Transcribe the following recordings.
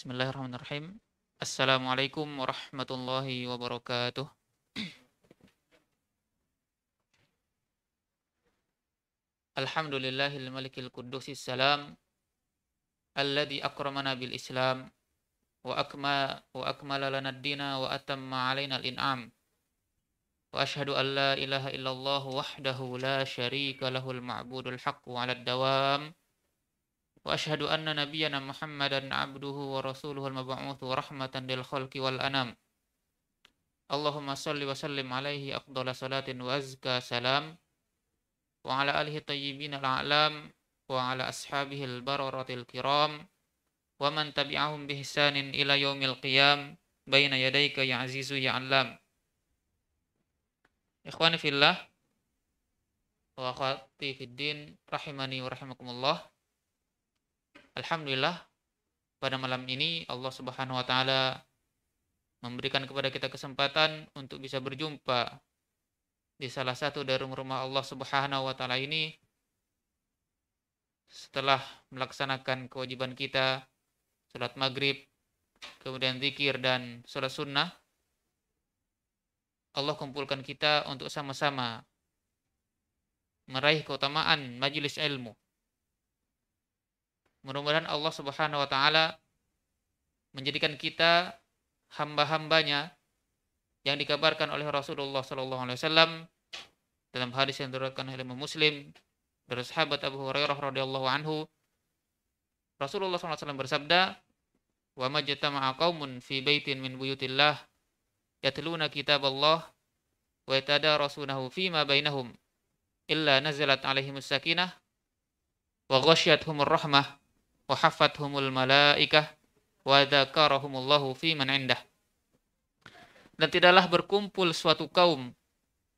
Bismillahirrahmanirrahim. Assalamualaikum warahmatullahi wabarakatuh. Alhamdulillahil malikil qudusis salam alladhi akramana bil islam wa akma wa akmala lana dina wa atamma alaina al-in'am wa ashhadu an la ilaha illallah wahdahu la sharika lahul ma'budul haqq 'ala dawam وأشهد أن نبينا محمدا عبده ورسوله المبعوث رحمة للخلق والأنام اللهم صل وسلم عليه أفضل صلاة وأزكى سلام وعلى آله الطيبين الأعلام وعلى أصحابه البررة الكرام ومن تبعهم بإحسان إلى يوم القيام بين يديك يا عزيز يا علام إخواني في الله وأخواتي في الدين رحمني ورحمكم الله Alhamdulillah pada malam ini Allah Subhanahu wa taala memberikan kepada kita kesempatan untuk bisa berjumpa di salah satu dari rumah Allah Subhanahu wa taala ini setelah melaksanakan kewajiban kita salat maghrib kemudian zikir dan salat sunnah Allah kumpulkan kita untuk sama-sama meraih keutamaan majelis ilmu Mudah-mudahan Allah Subhanahu wa taala menjadikan kita hamba-hambanya yang dikabarkan oleh Rasulullah sallallahu alaihi wasallam dalam hadis yang diriwayatkan oleh Imam Muslim dari sahabat Abu Hurairah radhiyallahu anhu Rasulullah SAW bersabda wa majtama'a qaumun fi baitin min buyutillah yatluna kitab Allah wa yatadarasunahu ma bainahum illa nazalat alaihimus sakinah wa ghasyiyatuhumur rahmah wa malaikah wa dzakarahumullahu fi man Dan tidaklah berkumpul suatu kaum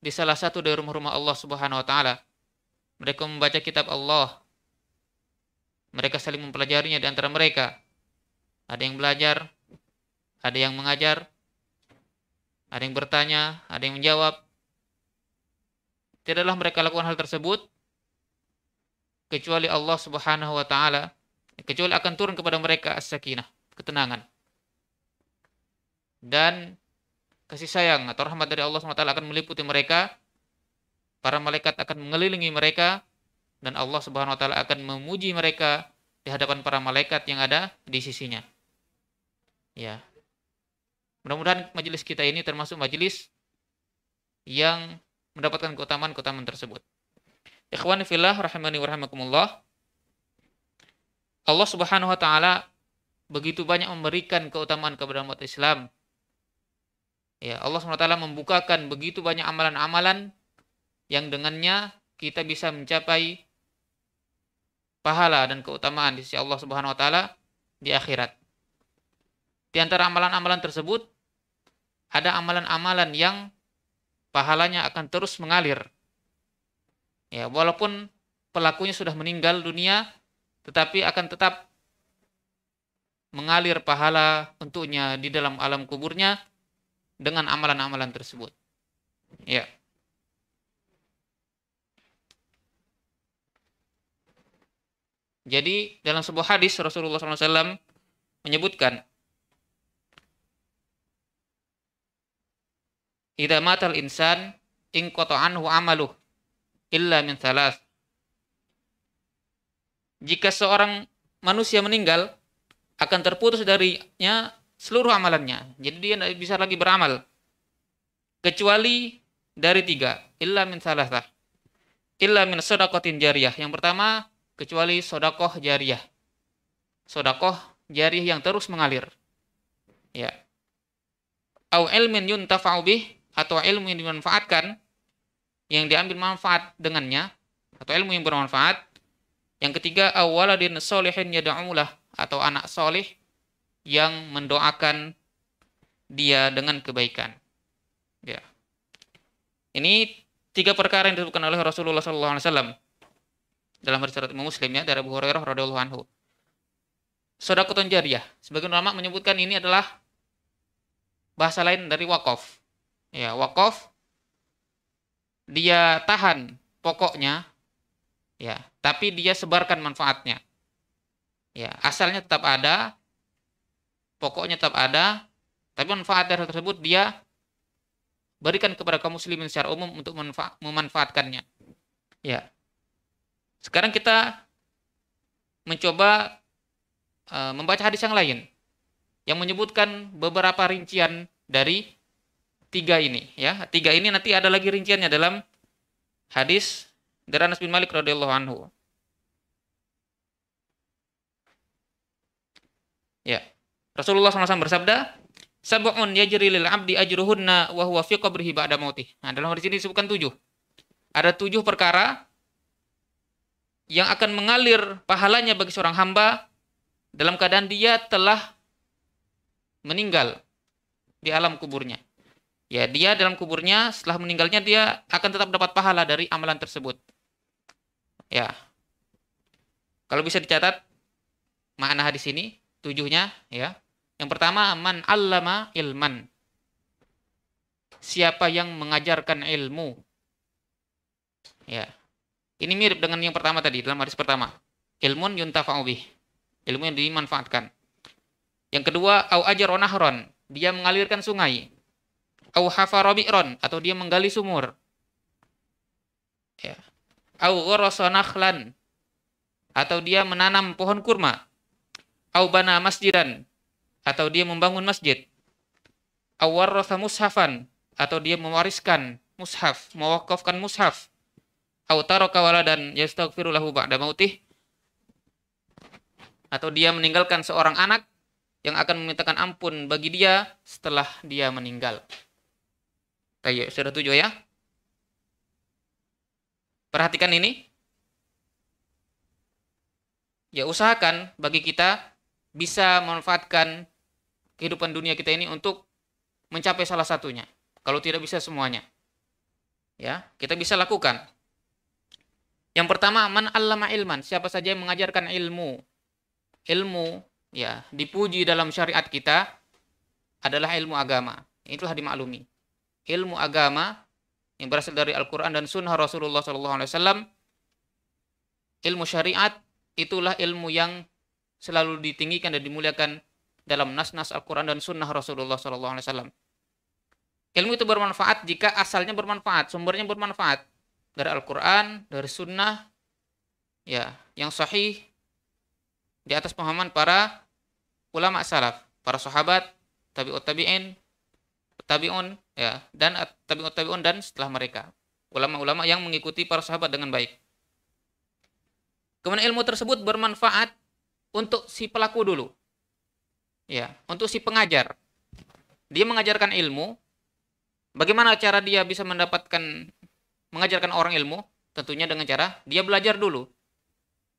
di salah satu dari rumah-rumah Allah Subhanahu wa taala. Mereka membaca kitab Allah. Mereka saling mempelajarinya di antara mereka. Ada yang belajar, ada yang mengajar, ada yang bertanya, ada yang menjawab. Tidaklah mereka lakukan hal tersebut kecuali Allah Subhanahu wa taala kecuali akan turun kepada mereka as-sakinah, ketenangan. Dan kasih sayang atau rahmat dari Allah SWT akan meliputi mereka, para malaikat akan mengelilingi mereka, dan Allah Subhanahu wa taala akan memuji mereka di hadapan para malaikat yang ada di sisinya. Ya. Mudah-mudahan majelis kita ini termasuk majelis yang mendapatkan keutamaan-keutamaan tersebut. Ikhwan fillah rahimani wa rahimakumullah. Allah Subhanahu wa taala begitu banyak memberikan keutamaan kepada umat Islam. Ya, Allah Subhanahu wa taala membukakan begitu banyak amalan-amalan yang dengannya kita bisa mencapai pahala dan keutamaan di sisi Allah Subhanahu wa taala di akhirat. Di antara amalan-amalan tersebut ada amalan-amalan yang pahalanya akan terus mengalir. Ya, walaupun pelakunya sudah meninggal dunia, tetapi akan tetap mengalir pahala untuknya di dalam alam kuburnya dengan amalan-amalan tersebut. Ya. Jadi dalam sebuah hadis Rasulullah SAW menyebutkan, "Idza matal insan in anhu amaluh illa min thalath." jika seorang manusia meninggal akan terputus darinya seluruh amalannya. Jadi dia tidak bisa lagi beramal kecuali dari tiga. Illa min salasah. Illa min sodakotin jariyah. Yang pertama, kecuali sodakoh jariah, Sodakoh jariah yang terus mengalir. Ya. Au ilmin yuntafa'u bih. Atau ilmu yang dimanfaatkan. Yang diambil manfaat dengannya. Atau ilmu yang bermanfaat yang ketiga, awaladin solehin yada'ulah atau anak soleh yang mendoakan dia dengan kebaikan. Ya. Ini tiga perkara yang disebutkan oleh Rasulullah SAW dalam hadis Muslim ya dari Abu Hurairah radhiyallahu anhu. Sedekah jariyah. Sebagian ulama menyebutkan ini adalah bahasa lain dari wakaf. Ya, wakaf dia tahan pokoknya ya tapi dia sebarkan manfaatnya ya asalnya tetap ada pokoknya tetap ada tapi manfaat dari tersebut dia berikan kepada kaum muslimin secara umum untuk memanfaatkannya ya sekarang kita mencoba uh, membaca hadis yang lain yang menyebutkan beberapa rincian dari tiga ini ya tiga ini nanti ada lagi rinciannya dalam hadis dari Anas bin Malik radhiyallahu anhu. Ya. Rasulullah SAW bersabda, Sab'un yajri lil abdi ajruhunna wa huwa fi qabrihi ba'da mautih. Nah, dalam hadis ini disebutkan tujuh. Ada tujuh perkara yang akan mengalir pahalanya bagi seorang hamba dalam keadaan dia telah meninggal di alam kuburnya. Ya, dia dalam kuburnya setelah meninggalnya dia akan tetap dapat pahala dari amalan tersebut. Ya. Kalau bisa dicatat makna hadis ini tujuhnya ya. Yang pertama man allama ilman. Siapa yang mengajarkan ilmu? Ya. Ini mirip dengan yang pertama tadi dalam hadis pertama. Ilmun yuntafa'ubih Ilmu yang dimanfaatkan. Yang kedua au ajaronahron Dia mengalirkan sungai. Au hafarobi'ron atau dia menggali sumur. Ya au nakhlan atau dia menanam pohon kurma au bana masjidan atau dia membangun masjid au warratha mushafan atau dia mewariskan mushaf mewakafkan mushaf au taraka waladan yastaghfiru lahu ba'da mautih atau dia meninggalkan seorang anak yang akan memintakan ampun bagi dia setelah dia meninggal. Tayyib sudah tujuh ya. Perhatikan ini. Ya usahakan bagi kita bisa memanfaatkan kehidupan dunia kita ini untuk mencapai salah satunya. Kalau tidak bisa semuanya. Ya, kita bisa lakukan. Yang pertama, man allama ilman, siapa saja yang mengajarkan ilmu. Ilmu ya dipuji dalam syariat kita adalah ilmu agama. Itulah dimaklumi. Ilmu agama yang berasal dari Al-Quran dan Sunnah Rasulullah SAW, ilmu syariat itulah ilmu yang selalu ditinggikan dan dimuliakan dalam nas-nas Al-Quran dan Sunnah Rasulullah SAW. Ilmu itu bermanfaat jika asalnya bermanfaat, sumbernya bermanfaat dari Al-Quran, dari Sunnah, ya, yang sahih di atas pemahaman para ulama salaf, para sahabat, tabi'ut tabi'in, tabiun ya dan tabiut tabiun dan setelah mereka ulama-ulama yang mengikuti para sahabat dengan baik. Kemudian ilmu tersebut bermanfaat untuk si pelaku dulu. Ya, untuk si pengajar. Dia mengajarkan ilmu. Bagaimana cara dia bisa mendapatkan mengajarkan orang ilmu? Tentunya dengan cara dia belajar dulu.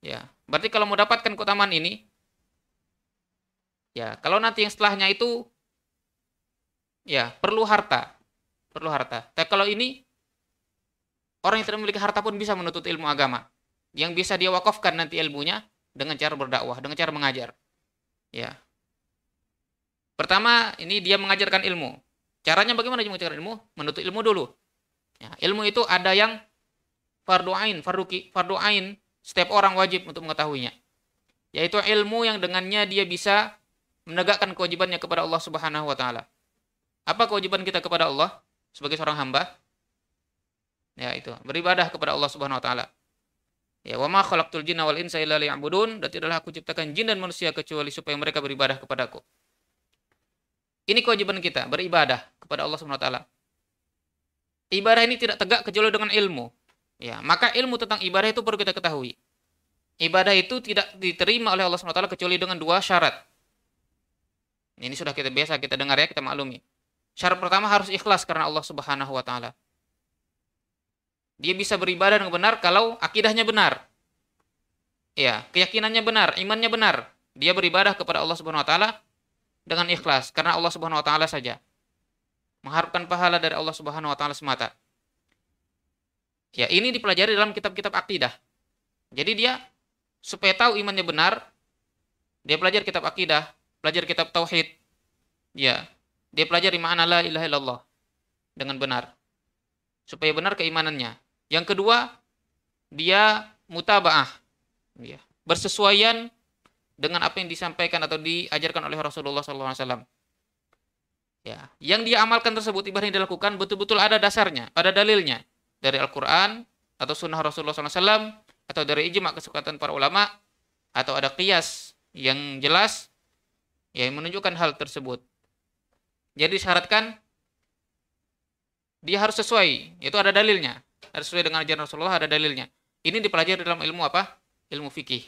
Ya, berarti kalau mau dapatkan keutamaan ini, ya kalau nanti yang setelahnya itu ya perlu harta perlu harta tapi kalau ini orang yang tidak memiliki harta pun bisa menuntut ilmu agama yang bisa dia wakafkan nanti ilmunya dengan cara berdakwah dengan cara mengajar ya pertama ini dia mengajarkan ilmu caranya bagaimana dia mengajarkan ilmu menuntut ilmu dulu ya, ilmu itu ada yang fardu ain fardu, ki, fardu ain setiap orang wajib untuk mengetahuinya yaitu ilmu yang dengannya dia bisa menegakkan kewajibannya kepada Allah Subhanahu wa taala apa kewajiban kita kepada Allah sebagai seorang hamba? Ya itu, beribadah kepada Allah Subhanahu wa taala. Ya wa ma khalaqtul jinna wal insa illa liya'budun dan tidaklah aku ciptakan jin dan manusia kecuali supaya mereka beribadah kepadaku. Ini kewajiban kita, beribadah kepada Allah Subhanahu wa taala. Ibadah ini tidak tegak kecuali dengan ilmu. Ya, maka ilmu tentang ibadah itu perlu kita ketahui. Ibadah itu tidak diterima oleh Allah Subhanahu wa taala kecuali dengan dua syarat. Ini sudah kita biasa kita dengar ya, kita maklumi. Syarat pertama harus ikhlas karena Allah Subhanahu wa taala. Dia bisa beribadah dengan benar kalau akidahnya benar. Ya, keyakinannya benar, imannya benar. Dia beribadah kepada Allah Subhanahu wa taala dengan ikhlas karena Allah Subhanahu wa taala saja. Mengharapkan pahala dari Allah Subhanahu wa taala semata. Ya, ini dipelajari dalam kitab-kitab akidah. Jadi dia supaya tahu imannya benar, dia belajar kitab akidah, belajar kitab tauhid. Ya, dia pelajari makna la ilaha illallah dengan benar. Supaya benar keimanannya. Yang kedua, dia mutabaah. Ya, bersesuaian dengan apa yang disampaikan atau diajarkan oleh Rasulullah SAW. Ya, yang dia amalkan tersebut ibarat yang dilakukan betul-betul ada dasarnya, ada dalilnya dari Al-Quran atau Sunnah Rasulullah SAW atau dari ijma kesukatan para ulama atau ada kias yang jelas ya, yang menunjukkan hal tersebut. Jadi syaratkan dia harus sesuai, itu ada dalilnya. Harus sesuai dengan ajaran Rasulullah ada dalilnya. Ini dipelajari dalam ilmu apa? Ilmu fikih.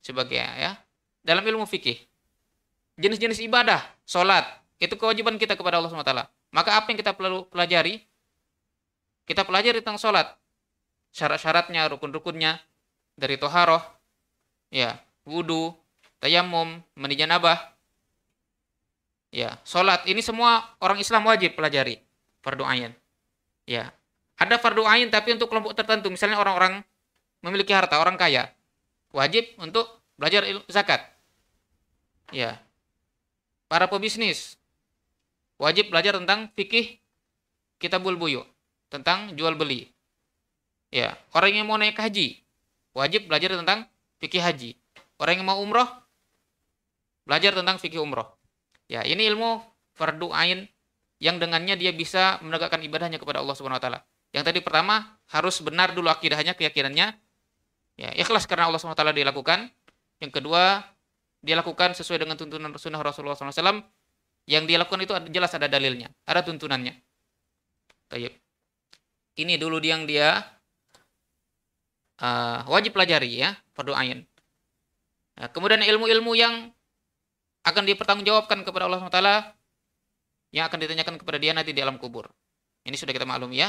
Sebagai ya, dalam ilmu fikih. Jenis-jenis ibadah, salat, itu kewajiban kita kepada Allah SWT. Maka apa yang kita perlu pelajari? Kita pelajari tentang salat. Syarat-syaratnya, rukun-rukunnya, dari toharoh, ya, wudu, tayamum, mandi janabah, Ya, salat ini semua orang Islam wajib pelajari fardu ain. Ya. Ada fardu ain tapi untuk kelompok tertentu, misalnya orang-orang memiliki harta, orang kaya. Wajib untuk belajar ilmu zakat. Ya. Para pebisnis wajib belajar tentang fikih kitabul buyu, tentang jual beli. Ya, orang yang mau naik haji wajib belajar tentang fikih haji. Orang yang mau umroh belajar tentang fikih umroh. Ya, ini ilmu fardu ain yang dengannya dia bisa menegakkan ibadahnya kepada Allah Subhanahu wa taala. Yang tadi pertama harus benar dulu akidahnya, keyakinannya. Ya, ikhlas karena Allah Subhanahu wa taala dilakukan. Yang kedua, dia lakukan sesuai dengan tuntunan sunnah Rasulullah SAW. Yang dia lakukan itu jelas ada dalilnya, ada tuntunannya. Tayyip. Ini dulu yang dia uh, wajib pelajari ya, fardu ain. Nah, kemudian ilmu-ilmu yang akan dipertanggungjawabkan kepada Allah SWT yang akan ditanyakan kepada dia nanti di alam kubur. Ini sudah kita maklumi ya.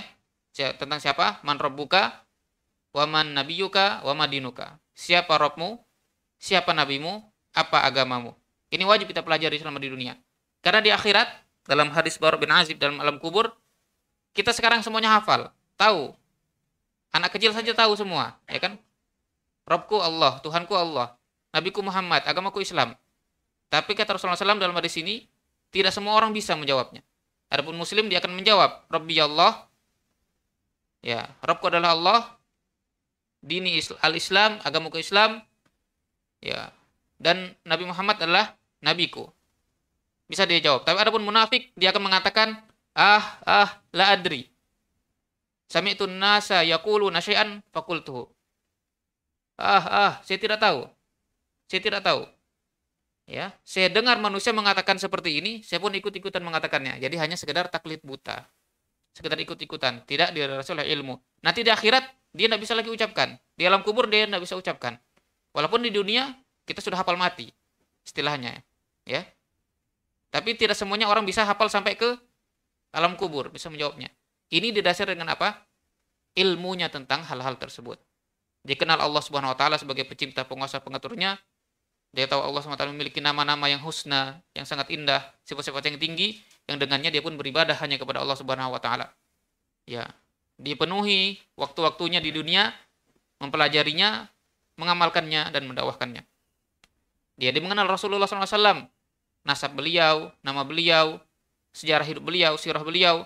Tentang siapa? Man robbuka, man nabiyuka, wa Madinuka. Siapa robmu, siapa nabimu, apa agamamu. Ini wajib kita pelajari selama di dunia. Karena di akhirat, dalam hadis Bar bin Azib, dalam alam kubur, kita sekarang semuanya hafal, tahu. Anak kecil saja tahu semua, ya kan? Robku Allah, Tuhanku Allah, Nabiku Muhammad, agamaku Islam. Tapi kata Rasulullah SAW dalam hadis ini, tidak semua orang bisa menjawabnya. Adapun muslim dia akan menjawab, Rabbi ya Allah, ya, Rabku adalah Allah, dini al-Islam, agamaku Islam, ya, dan Nabi Muhammad adalah nabiku. Bisa dia jawab. Tapi adapun munafik, dia akan mengatakan, ah, ah, la adri. sami itu nasa yakulu nasyian fakultuhu. Ah, ah, saya tidak tahu. Saya tidak tahu ya saya dengar manusia mengatakan seperti ini saya pun ikut-ikutan mengatakannya jadi hanya sekedar taklid buta sekedar ikut-ikutan tidak dirasa oleh ilmu nanti di akhirat dia tidak bisa lagi ucapkan di alam kubur dia tidak bisa ucapkan walaupun di dunia kita sudah hafal mati istilahnya ya tapi tidak semuanya orang bisa hafal sampai ke alam kubur bisa menjawabnya ini didasari dengan apa ilmunya tentang hal-hal tersebut dikenal Allah Subhanahu wa taala sebagai pencipta penguasa pengaturnya dia tahu Allah SWT memiliki nama-nama yang husna, yang sangat indah, sifat-sifat yang tinggi, yang dengannya dia pun beribadah hanya kepada Allah Subhanahu Wa Taala. Ya, dipenuhi waktu-waktunya di dunia, mempelajarinya, mengamalkannya, dan mendakwahkannya. Dia dimengenal Rasulullah SAW, nasab beliau, nama beliau, sejarah hidup beliau, sirah beliau,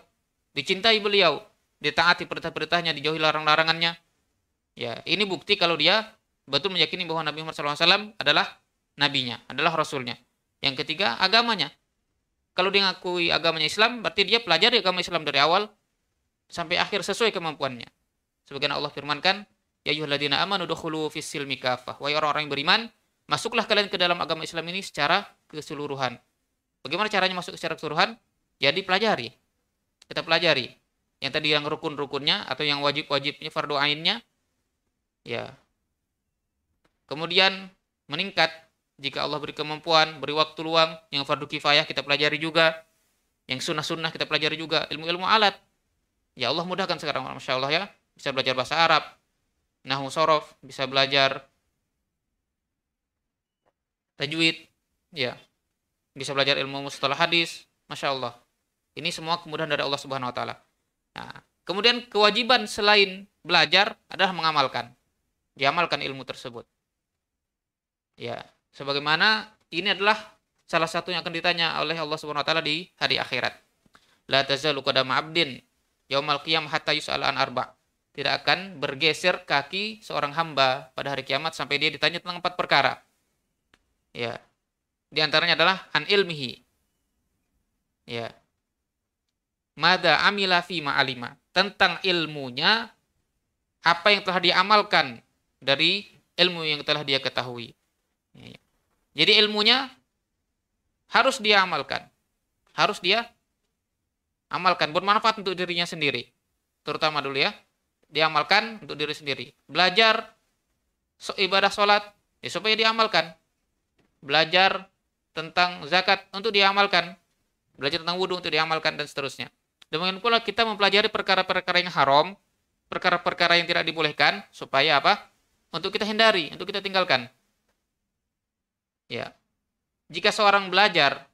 dicintai beliau, ditaati perintah-perintahnya, dijauhi larang-larangannya. Ya, ini bukti kalau dia betul meyakini bahwa Nabi Muhammad SAW adalah nabinya, adalah rasulnya. Yang ketiga, agamanya. Kalau dia ngakui agamanya Islam, berarti dia pelajari agama Islam dari awal sampai akhir sesuai kemampuannya. Sebagaimana Allah firmankan, Ya yuhladina amanu dukhulu fis mikafah. Wahai orang-orang yang beriman, masuklah kalian ke dalam agama Islam ini secara keseluruhan. Bagaimana caranya masuk secara keseluruhan? Jadi ya, pelajari. Kita pelajari. Yang tadi yang rukun-rukunnya atau yang wajib-wajibnya, fardu ainnya. Ya. Kemudian meningkat jika Allah beri kemampuan, beri waktu luang, yang fardu kifayah kita pelajari juga, yang sunnah-sunnah kita pelajari juga, ilmu-ilmu alat. Ya Allah mudahkan sekarang, Masya Allah ya, bisa belajar bahasa Arab, nahu sorof, bisa belajar tajwid, ya, bisa belajar ilmu mustalah hadis, Masya Allah. Ini semua kemudahan dari Allah Subhanahu wa taala. Nah, kemudian kewajiban selain belajar adalah mengamalkan. Diamalkan ilmu tersebut. Ya. Sebagaimana ini adalah salah satu yang akan ditanya oleh Allah Subhanahu wa taala di hari akhirat. La tazalu qadama 'abdin yaumal qiyam hatta yus'al an arba. Tidak akan bergeser kaki seorang hamba pada hari kiamat sampai dia ditanya tentang empat perkara. Ya. Di antaranya adalah an ilmihi. Ya. Mada amila fi ma'alima. Tentang ilmunya apa yang telah diamalkan dari ilmu yang telah dia ketahui. Ya. ya. Jadi ilmunya harus dia amalkan. Harus dia amalkan. Bermanfaat untuk dirinya sendiri. Terutama dulu ya. Diamalkan untuk diri sendiri. Belajar so, ibadah sholat ya supaya diamalkan. Belajar tentang zakat untuk diamalkan. Belajar tentang wudhu untuk diamalkan dan seterusnya. Demikian pula kita mempelajari perkara-perkara yang haram, perkara-perkara yang tidak dibolehkan supaya apa? Untuk kita hindari, untuk kita tinggalkan ya jika seorang belajar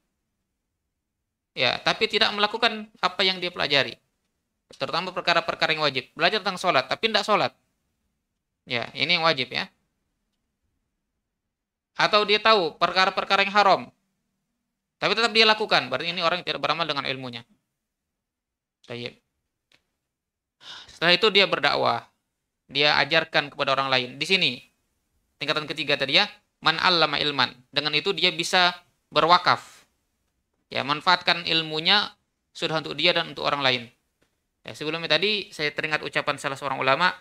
ya tapi tidak melakukan apa yang dia pelajari terutama perkara-perkara yang wajib belajar tentang sholat tapi tidak sholat ya ini yang wajib ya atau dia tahu perkara-perkara yang haram tapi tetap dia lakukan berarti ini orang yang tidak beramal dengan ilmunya Tayyip. setelah itu dia berdakwah dia ajarkan kepada orang lain di sini tingkatan ketiga tadi ya man allama ilman. Dengan itu dia bisa berwakaf. Ya, manfaatkan ilmunya sudah untuk dia dan untuk orang lain. Ya, sebelumnya tadi saya teringat ucapan salah seorang ulama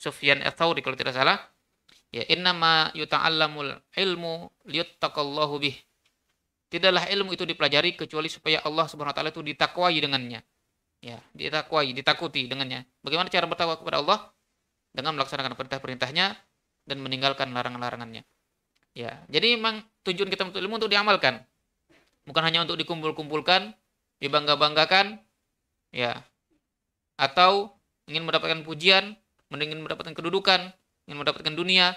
Sufyan Ats-Tsauri kalau tidak salah. Ya, innama yuta'allamul ilmu liyattaqallahu bih. Tidaklah ilmu itu dipelajari kecuali supaya Allah Subhanahu wa taala itu ditakwai dengannya. Ya, ditakwai, ditakuti dengannya. Bagaimana cara bertakwa kepada Allah? Dengan melaksanakan perintah-perintahnya dan meninggalkan larangan-larangannya. Ya, jadi memang tujuan kita untuk ilmu untuk diamalkan. Bukan hanya untuk dikumpul-kumpulkan, dibangga-banggakan, ya. Atau ingin mendapatkan pujian, ingin mendapatkan kedudukan, ingin mendapatkan dunia.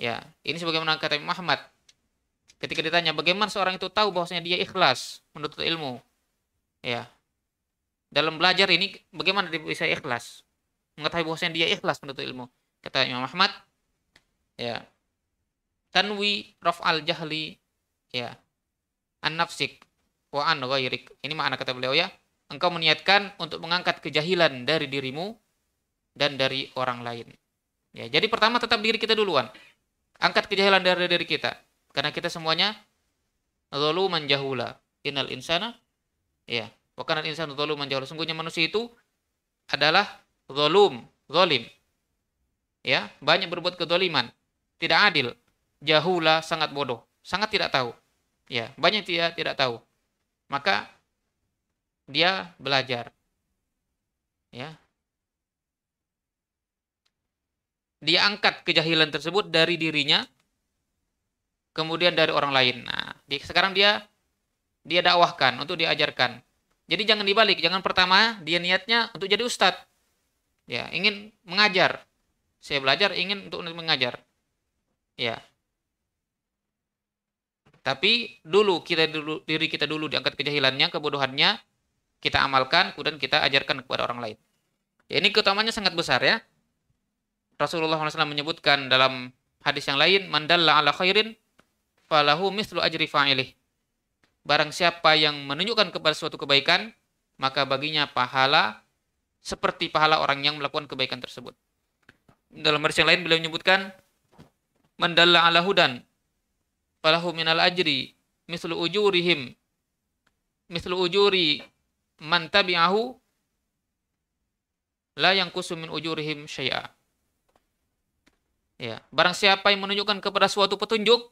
Ya, ini sebagaimana kata Imam Ahmad. Ketika ditanya bagaimana seorang itu tahu bahwasanya dia ikhlas menuntut ilmu. Ya. Dalam belajar ini bagaimana dia bisa ikhlas? Mengetahui bahwasanya dia ikhlas menuntut ilmu. Kata Imam Ahmad, ya, tanwi raf al jahli ya an nafsik wa an ghairik ini makna kata beliau ya engkau meniatkan untuk mengangkat kejahilan dari dirimu dan dari orang lain ya jadi pertama tetap diri kita duluan angkat kejahilan dari diri kita karena kita semuanya lalu jahula Inal insana ya bukan insan insanu lalu sungguhnya manusia itu adalah zalum zalim ya banyak berbuat kedoliman tidak adil jahula sangat bodoh, sangat tidak tahu. Ya, banyak dia tidak tahu. Maka dia belajar. Ya. Dia angkat kejahilan tersebut dari dirinya kemudian dari orang lain. Nah, di, sekarang dia dia dakwahkan untuk diajarkan. Jadi jangan dibalik, jangan pertama dia niatnya untuk jadi ustadz. Ya, ingin mengajar. Saya belajar ingin untuk mengajar. Ya, tapi dulu kita dulu diri kita dulu diangkat kejahilannya, kebodohannya, kita amalkan, kemudian kita ajarkan kepada orang lain. Ya, ini keutamanya sangat besar ya. Rasulullah SAW menyebutkan dalam hadis yang lain, mandalla ala khairin falahu mislu ajri fa'ilih. Barang siapa yang menunjukkan kepada suatu kebaikan, maka baginya pahala seperti pahala orang yang melakukan kebaikan tersebut. Dalam hadis yang lain beliau menyebutkan mandalla ala hudan falahu minal ajri mislu ujurihim mislu ujuri man tabi'ahu la yang kusumin ujurihim syai'a. Ya, barang siapa yang menunjukkan kepada suatu petunjuk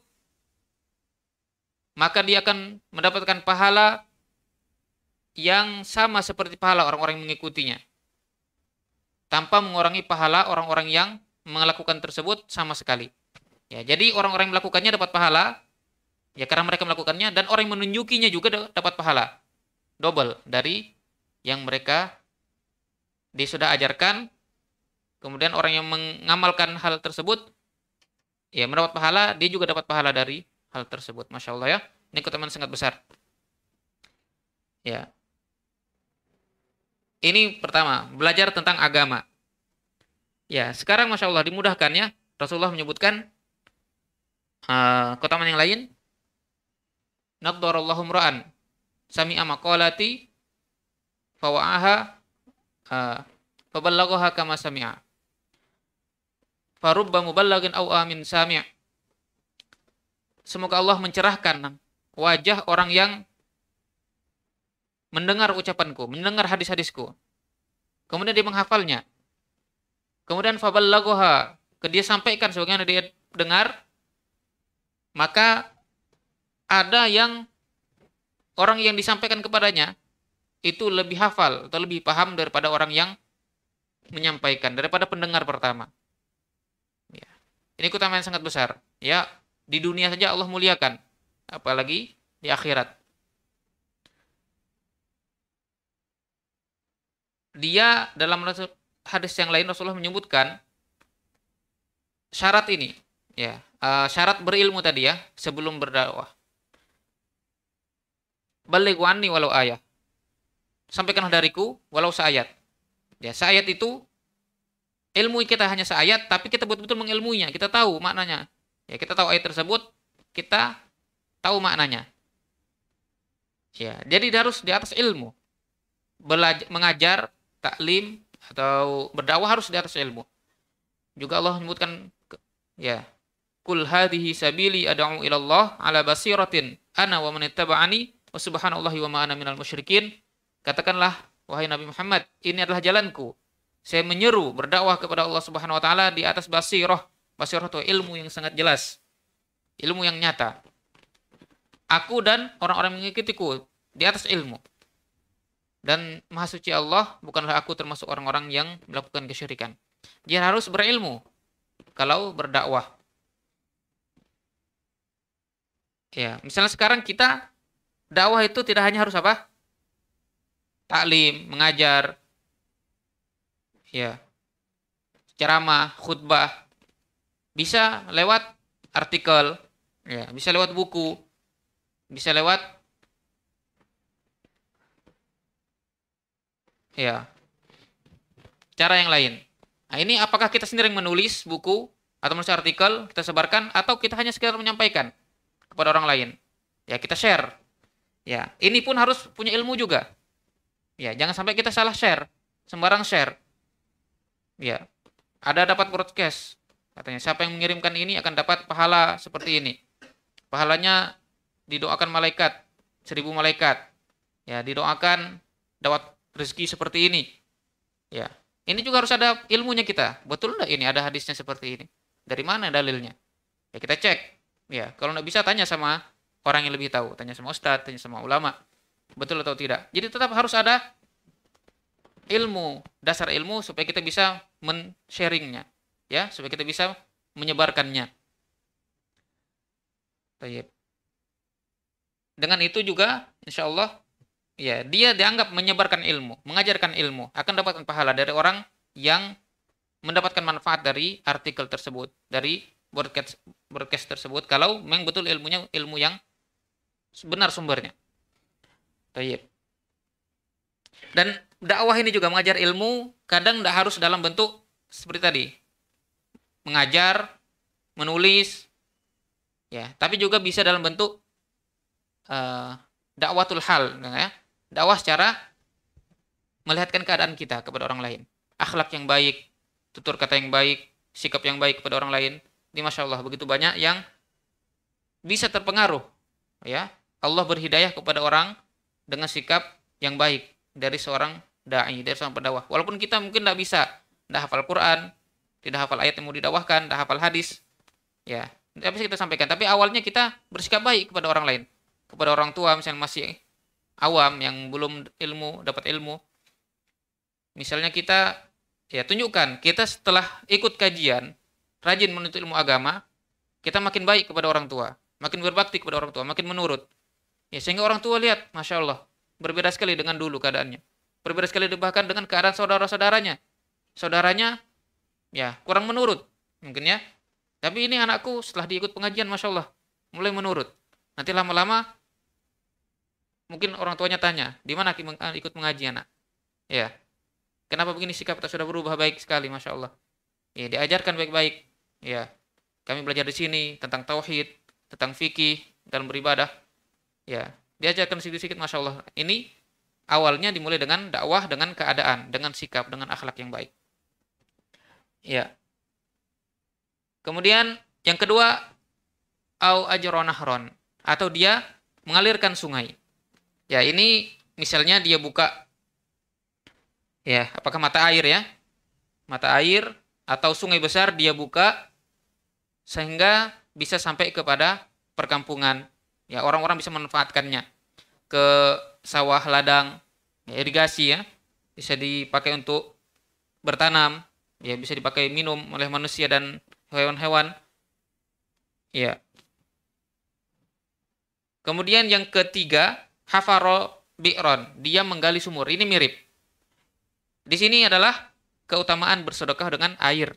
maka dia akan mendapatkan pahala yang sama seperti pahala orang-orang yang mengikutinya tanpa mengurangi pahala orang-orang yang melakukan tersebut sama sekali. Ya, jadi orang-orang yang melakukannya dapat pahala Ya karena mereka melakukannya dan orang yang menunjukinya juga dapat pahala. Double dari yang mereka disudah ajarkan. Kemudian orang yang mengamalkan hal tersebut ya mendapat pahala, dia juga dapat pahala dari hal tersebut. Masya Allah ya. Ini keutamaan sangat besar. Ya. Ini pertama, belajar tentang agama. Ya, sekarang Masya Allah dimudahkan ya. Rasulullah menyebutkan uh, keutamaan yang lain naddarallahu ra'an sami'a maqalati fawa'aha uh, faballaghaha kama sami'a farubba muballagin aw amin sami'a semoga Allah mencerahkan wajah orang yang mendengar ucapanku, mendengar hadis-hadisku. Kemudian dia menghafalnya. Kemudian faballaghaha, ke dia sampaikan sebagaimana dia dengar, maka ada yang orang yang disampaikan kepadanya itu lebih hafal atau lebih paham daripada orang yang menyampaikan daripada pendengar pertama. Ya. Ini keutamaan yang sangat besar. Ya, di dunia saja Allah muliakan, apalagi di akhirat. Dia dalam hadis yang lain Rasulullah menyebutkan syarat ini, ya, eh, syarat berilmu tadi ya sebelum berdakwah balik wani walau ayat. Sampaikanlah dariku walau seayat. Ya, seayat itu ilmu kita hanya seayat, tapi kita betul-betul mengilmuinya. Kita tahu maknanya. Ya, kita tahu ayat tersebut, kita tahu maknanya. Ya, jadi harus di atas ilmu. Belajar, mengajar, taklim, atau berdakwah harus di atas ilmu. Juga Allah menyebutkan ya, kul hadhihi sabili ad'u ila Allah ala basiratin ana wa man wa subhanallahi wa ma'ana minal musyrikin. Katakanlah, wahai Nabi Muhammad, ini adalah jalanku. Saya menyeru, berdakwah kepada Allah subhanahu wa ta'ala di atas basiroh. Basiroh itu ilmu yang sangat jelas. Ilmu yang nyata. Aku dan orang-orang mengikutiku di atas ilmu. Dan maha suci Allah, bukanlah aku termasuk orang-orang yang melakukan kesyirikan. Dia harus berilmu kalau berdakwah. Ya, misalnya sekarang kita dakwah itu tidak hanya harus apa? Taklim, mengajar, ya, ceramah, khutbah, bisa lewat artikel, ya, bisa lewat buku, bisa lewat ya cara yang lain. Nah, ini apakah kita sendiri yang menulis buku atau menulis artikel, kita sebarkan atau kita hanya sekedar menyampaikan kepada orang lain? Ya, kita share Ya, ini pun harus punya ilmu juga. Ya, jangan sampai kita salah share, sembarang share. Ya. Ada dapat broadcast. Katanya siapa yang mengirimkan ini akan dapat pahala seperti ini. Pahalanya didoakan malaikat, seribu malaikat. Ya, didoakan dapat rezeki seperti ini. Ya. Ini juga harus ada ilmunya kita. Betul enggak ini ada hadisnya seperti ini? Dari mana dalilnya? Ya kita cek. Ya, kalau tidak bisa tanya sama orang yang lebih tahu. Tanya sama ustadz, tanya sama ulama. Betul atau tidak. Jadi tetap harus ada ilmu, dasar ilmu supaya kita bisa men-sharingnya. Ya, supaya kita bisa menyebarkannya. Tayyip. Dengan itu juga, insya Allah, ya, dia dianggap menyebarkan ilmu, mengajarkan ilmu, akan dapatkan pahala dari orang yang mendapatkan manfaat dari artikel tersebut, dari broadcast broadcast tersebut kalau memang betul ilmunya ilmu yang benar sumbernya. Tayyib. Dan dakwah ini juga mengajar ilmu, kadang tidak harus dalam bentuk seperti tadi. Mengajar, menulis, ya, tapi juga bisa dalam bentuk uh, dakwatul hal, ya. Dakwah secara melihatkan keadaan kita kepada orang lain. Akhlak yang baik, tutur kata yang baik, sikap yang baik kepada orang lain. Ini Masya Allah, begitu banyak yang bisa terpengaruh ya Allah berhidayah kepada orang dengan sikap yang baik dari seorang dai, dari seorang pendakwah. Walaupun kita mungkin tidak bisa, tidak hafal Quran, tidak hafal ayat yang mau didakwahkan, tidak hafal hadis, ya, tidak bisa kita sampaikan. Tapi awalnya kita bersikap baik kepada orang lain, kepada orang tua misalnya masih awam yang belum ilmu dapat ilmu. Misalnya kita ya tunjukkan kita setelah ikut kajian rajin menuntut ilmu agama, kita makin baik kepada orang tua, makin berbakti kepada orang tua, makin menurut. Ya, sehingga orang tua lihat, Masya Allah, berbeda sekali dengan dulu keadaannya. Berbeda sekali bahkan dengan keadaan saudara-saudaranya. Saudaranya, ya, kurang menurut. Mungkin ya. Tapi ini anakku setelah diikut pengajian, Masya Allah, mulai menurut. Nanti lama-lama, mungkin orang tuanya tanya, di mana eh, ikut pengajian anak? Ya, kenapa begini sikap kita sudah berubah baik sekali, Masya Allah. Ya, diajarkan baik-baik. Ya, kami belajar di sini tentang tauhid, tentang fikih dan beribadah Ya, diajarkan sedikit-sedikit Masya Allah. Ini awalnya dimulai dengan dakwah, dengan keadaan, dengan sikap, dengan akhlak yang baik. Ya. Kemudian yang kedua, au ajronahron atau dia mengalirkan sungai. Ya, ini misalnya dia buka ya, apakah mata air ya? Mata air atau sungai besar dia buka sehingga bisa sampai kepada perkampungan ya orang-orang bisa memanfaatkannya ke sawah ladang ya, irigasi ya bisa dipakai untuk bertanam ya bisa dipakai minum oleh manusia dan hewan-hewan ya kemudian yang ketiga hafaro bi'ron dia menggali sumur ini mirip di sini adalah keutamaan bersedekah dengan air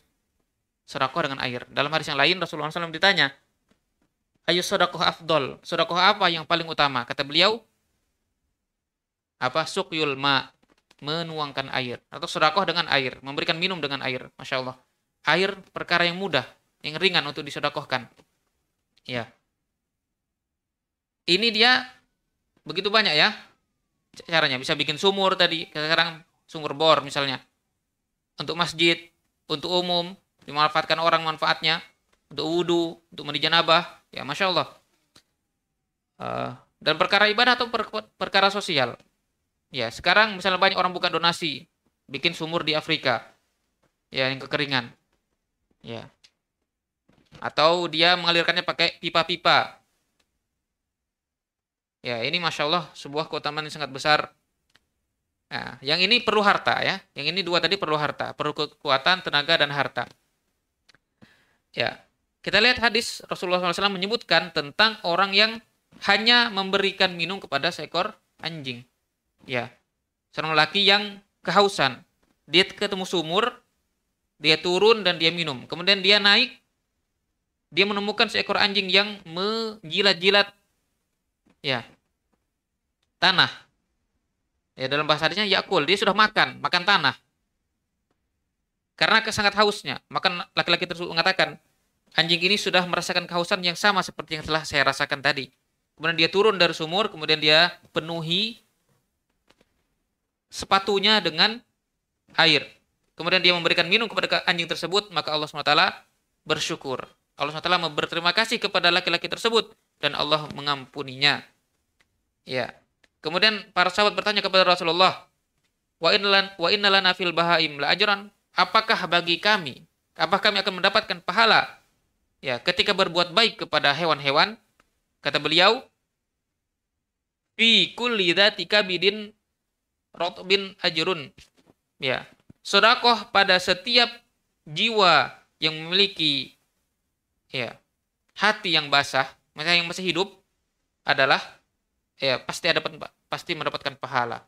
sedekah dengan air dalam hadis yang lain Rasulullah SAW ditanya Ayo sodakoh afdol. Sodakoh apa yang paling utama? Kata beliau, apa sukyul ma menuangkan air atau sodakoh dengan air memberikan minum dengan air masya Allah air perkara yang mudah yang ringan untuk disodakohkan ya ini dia begitu banyak ya caranya bisa bikin sumur tadi sekarang sumur bor misalnya untuk masjid untuk umum dimanfaatkan orang manfaatnya untuk wudhu untuk mandi janabah Ya, masya Allah. Uh, dan perkara ibadah atau per perkara sosial. Ya, sekarang misalnya banyak orang buka donasi, bikin sumur di Afrika, ya yang kekeringan, ya. Atau dia mengalirkannya pakai pipa-pipa. Ya, ini masya Allah sebuah keutamaan yang sangat besar. Nah, yang ini perlu harta ya. Yang ini dua tadi perlu harta, perlu kekuatan, tenaga dan harta. Ya, kita lihat hadis Rasulullah SAW menyebutkan tentang orang yang hanya memberikan minum kepada seekor anjing. Ya, seorang laki yang kehausan. Dia ketemu sumur, dia turun dan dia minum. Kemudian dia naik, dia menemukan seekor anjing yang menjilat-jilat. Ya, tanah. Ya, dalam bahasa hadisnya yakul, dia sudah makan, makan tanah karena sangat hausnya. Maka laki-laki tersebut mengatakan, Anjing ini sudah merasakan kehausan yang sama seperti yang telah saya rasakan tadi. Kemudian dia turun dari sumur, kemudian dia penuhi sepatunya dengan air. Kemudian dia memberikan minum kepada anjing tersebut, maka Allah SWT bersyukur. Allah SWT berterima kasih kepada laki-laki tersebut dan Allah mengampuninya. Ya. Kemudian para sahabat bertanya kepada Rasulullah, "Wa innalan wa innalana fil bahaim la ajran?" Apakah bagi kami? Apakah kami akan mendapatkan pahala ya ketika berbuat baik kepada hewan-hewan kata beliau fi kulli dzati kabidin rotbin ajrun ya sodakoh pada setiap jiwa yang memiliki ya hati yang basah maka yang masih hidup adalah ya pasti ada pasti mendapatkan pahala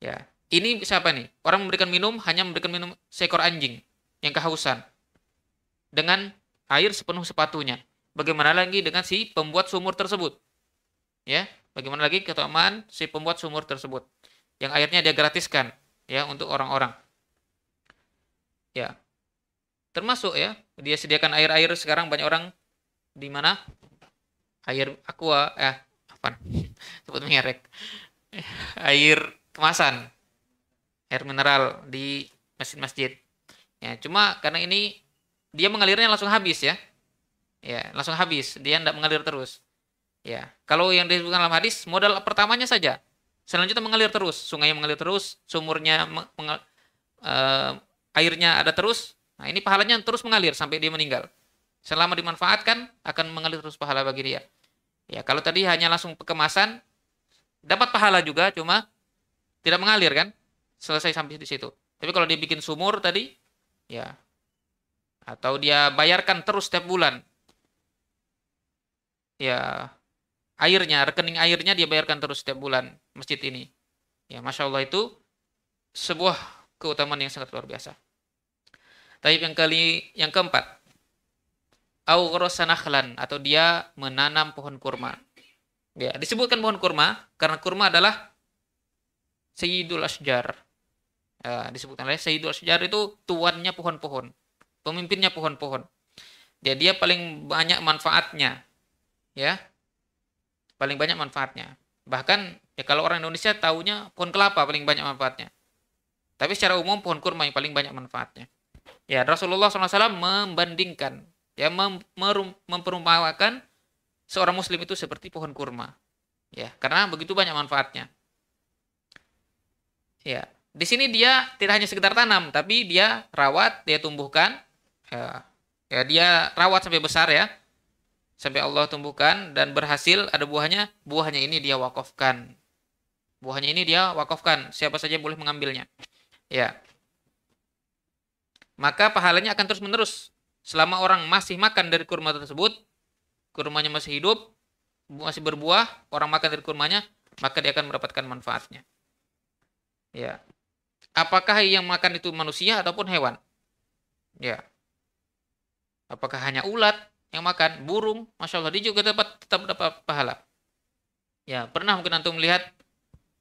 ya ini siapa nih orang memberikan minum hanya memberikan minum seekor anjing yang kehausan dengan air sepenuh sepatunya. Bagaimana lagi dengan si pembuat sumur tersebut? Ya, bagaimana lagi keutamaan si pembuat sumur tersebut yang airnya dia gratiskan ya untuk orang-orang. Ya. Termasuk ya, dia sediakan air-air sekarang banyak orang di mana? Air aqua eh apa? Sebut merek. Air kemasan. Air mineral di masjid-masjid. Ya, cuma karena ini dia mengalirnya langsung habis ya. Ya, langsung habis. Dia tidak mengalir terus. Ya, kalau yang disebutkan dalam hadis modal pertamanya saja. Selanjutnya mengalir terus, sungainya mengalir terus, sumurnya mengal, uh, eh, airnya ada terus. Nah, ini pahalanya terus mengalir sampai dia meninggal. Selama dimanfaatkan akan mengalir terus pahala bagi dia. Ya, kalau tadi hanya langsung kemasan dapat pahala juga cuma tidak mengalir kan? Selesai sampai di situ. Tapi kalau dibikin sumur tadi ya atau dia bayarkan terus setiap bulan. Ya, airnya, rekening airnya dia bayarkan terus setiap bulan masjid ini. Ya, Masya Allah itu sebuah keutamaan yang sangat luar biasa. Tapi yang kali yang keempat, au atau dia menanam pohon kurma. Ya, disebutkan pohon kurma karena kurma adalah sayyidul asjar. Ya, disebutkan oleh sayyidul asjar itu tuannya pohon-pohon pemimpinnya pohon-pohon. jadi dia paling banyak manfaatnya. Ya. Paling banyak manfaatnya. Bahkan ya kalau orang Indonesia taunya pohon kelapa paling banyak manfaatnya. Tapi secara umum pohon kurma yang paling banyak manfaatnya. Ya, Rasulullah SAW membandingkan, ya mem memperumpamakan seorang muslim itu seperti pohon kurma. Ya, karena begitu banyak manfaatnya. Ya, di sini dia tidak hanya sekedar tanam, tapi dia rawat, dia tumbuhkan, ya, ya dia rawat sampai besar ya sampai Allah tumbuhkan dan berhasil ada buahnya buahnya ini dia wakafkan buahnya ini dia wakafkan siapa saja boleh mengambilnya ya maka pahalanya akan terus menerus selama orang masih makan dari kurma tersebut kurmanya masih hidup masih berbuah orang makan dari kurmanya maka dia akan mendapatkan manfaatnya ya apakah yang makan itu manusia ataupun hewan ya Apakah hanya ulat yang makan, burung, masya Allah, dia juga dapat tetap dapat pahala. Ya, pernah mungkin antum melihat,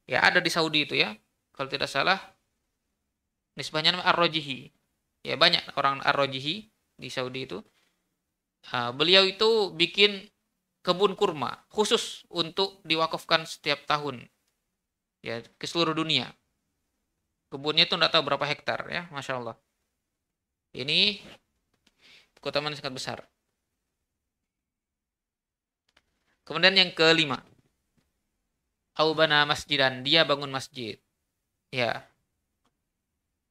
ya ada di Saudi itu ya, kalau tidak salah, nisbahnya namanya Arrojihi Ya, banyak orang Arrojihi di Saudi itu. Uh, beliau itu bikin kebun kurma khusus untuk diwakafkan setiap tahun ya ke seluruh dunia kebunnya itu tidak tahu berapa hektar ya masya Allah ini Kota mana sangat besar. Kemudian yang kelima, Aubana masjidan, dia bangun masjid. Ya.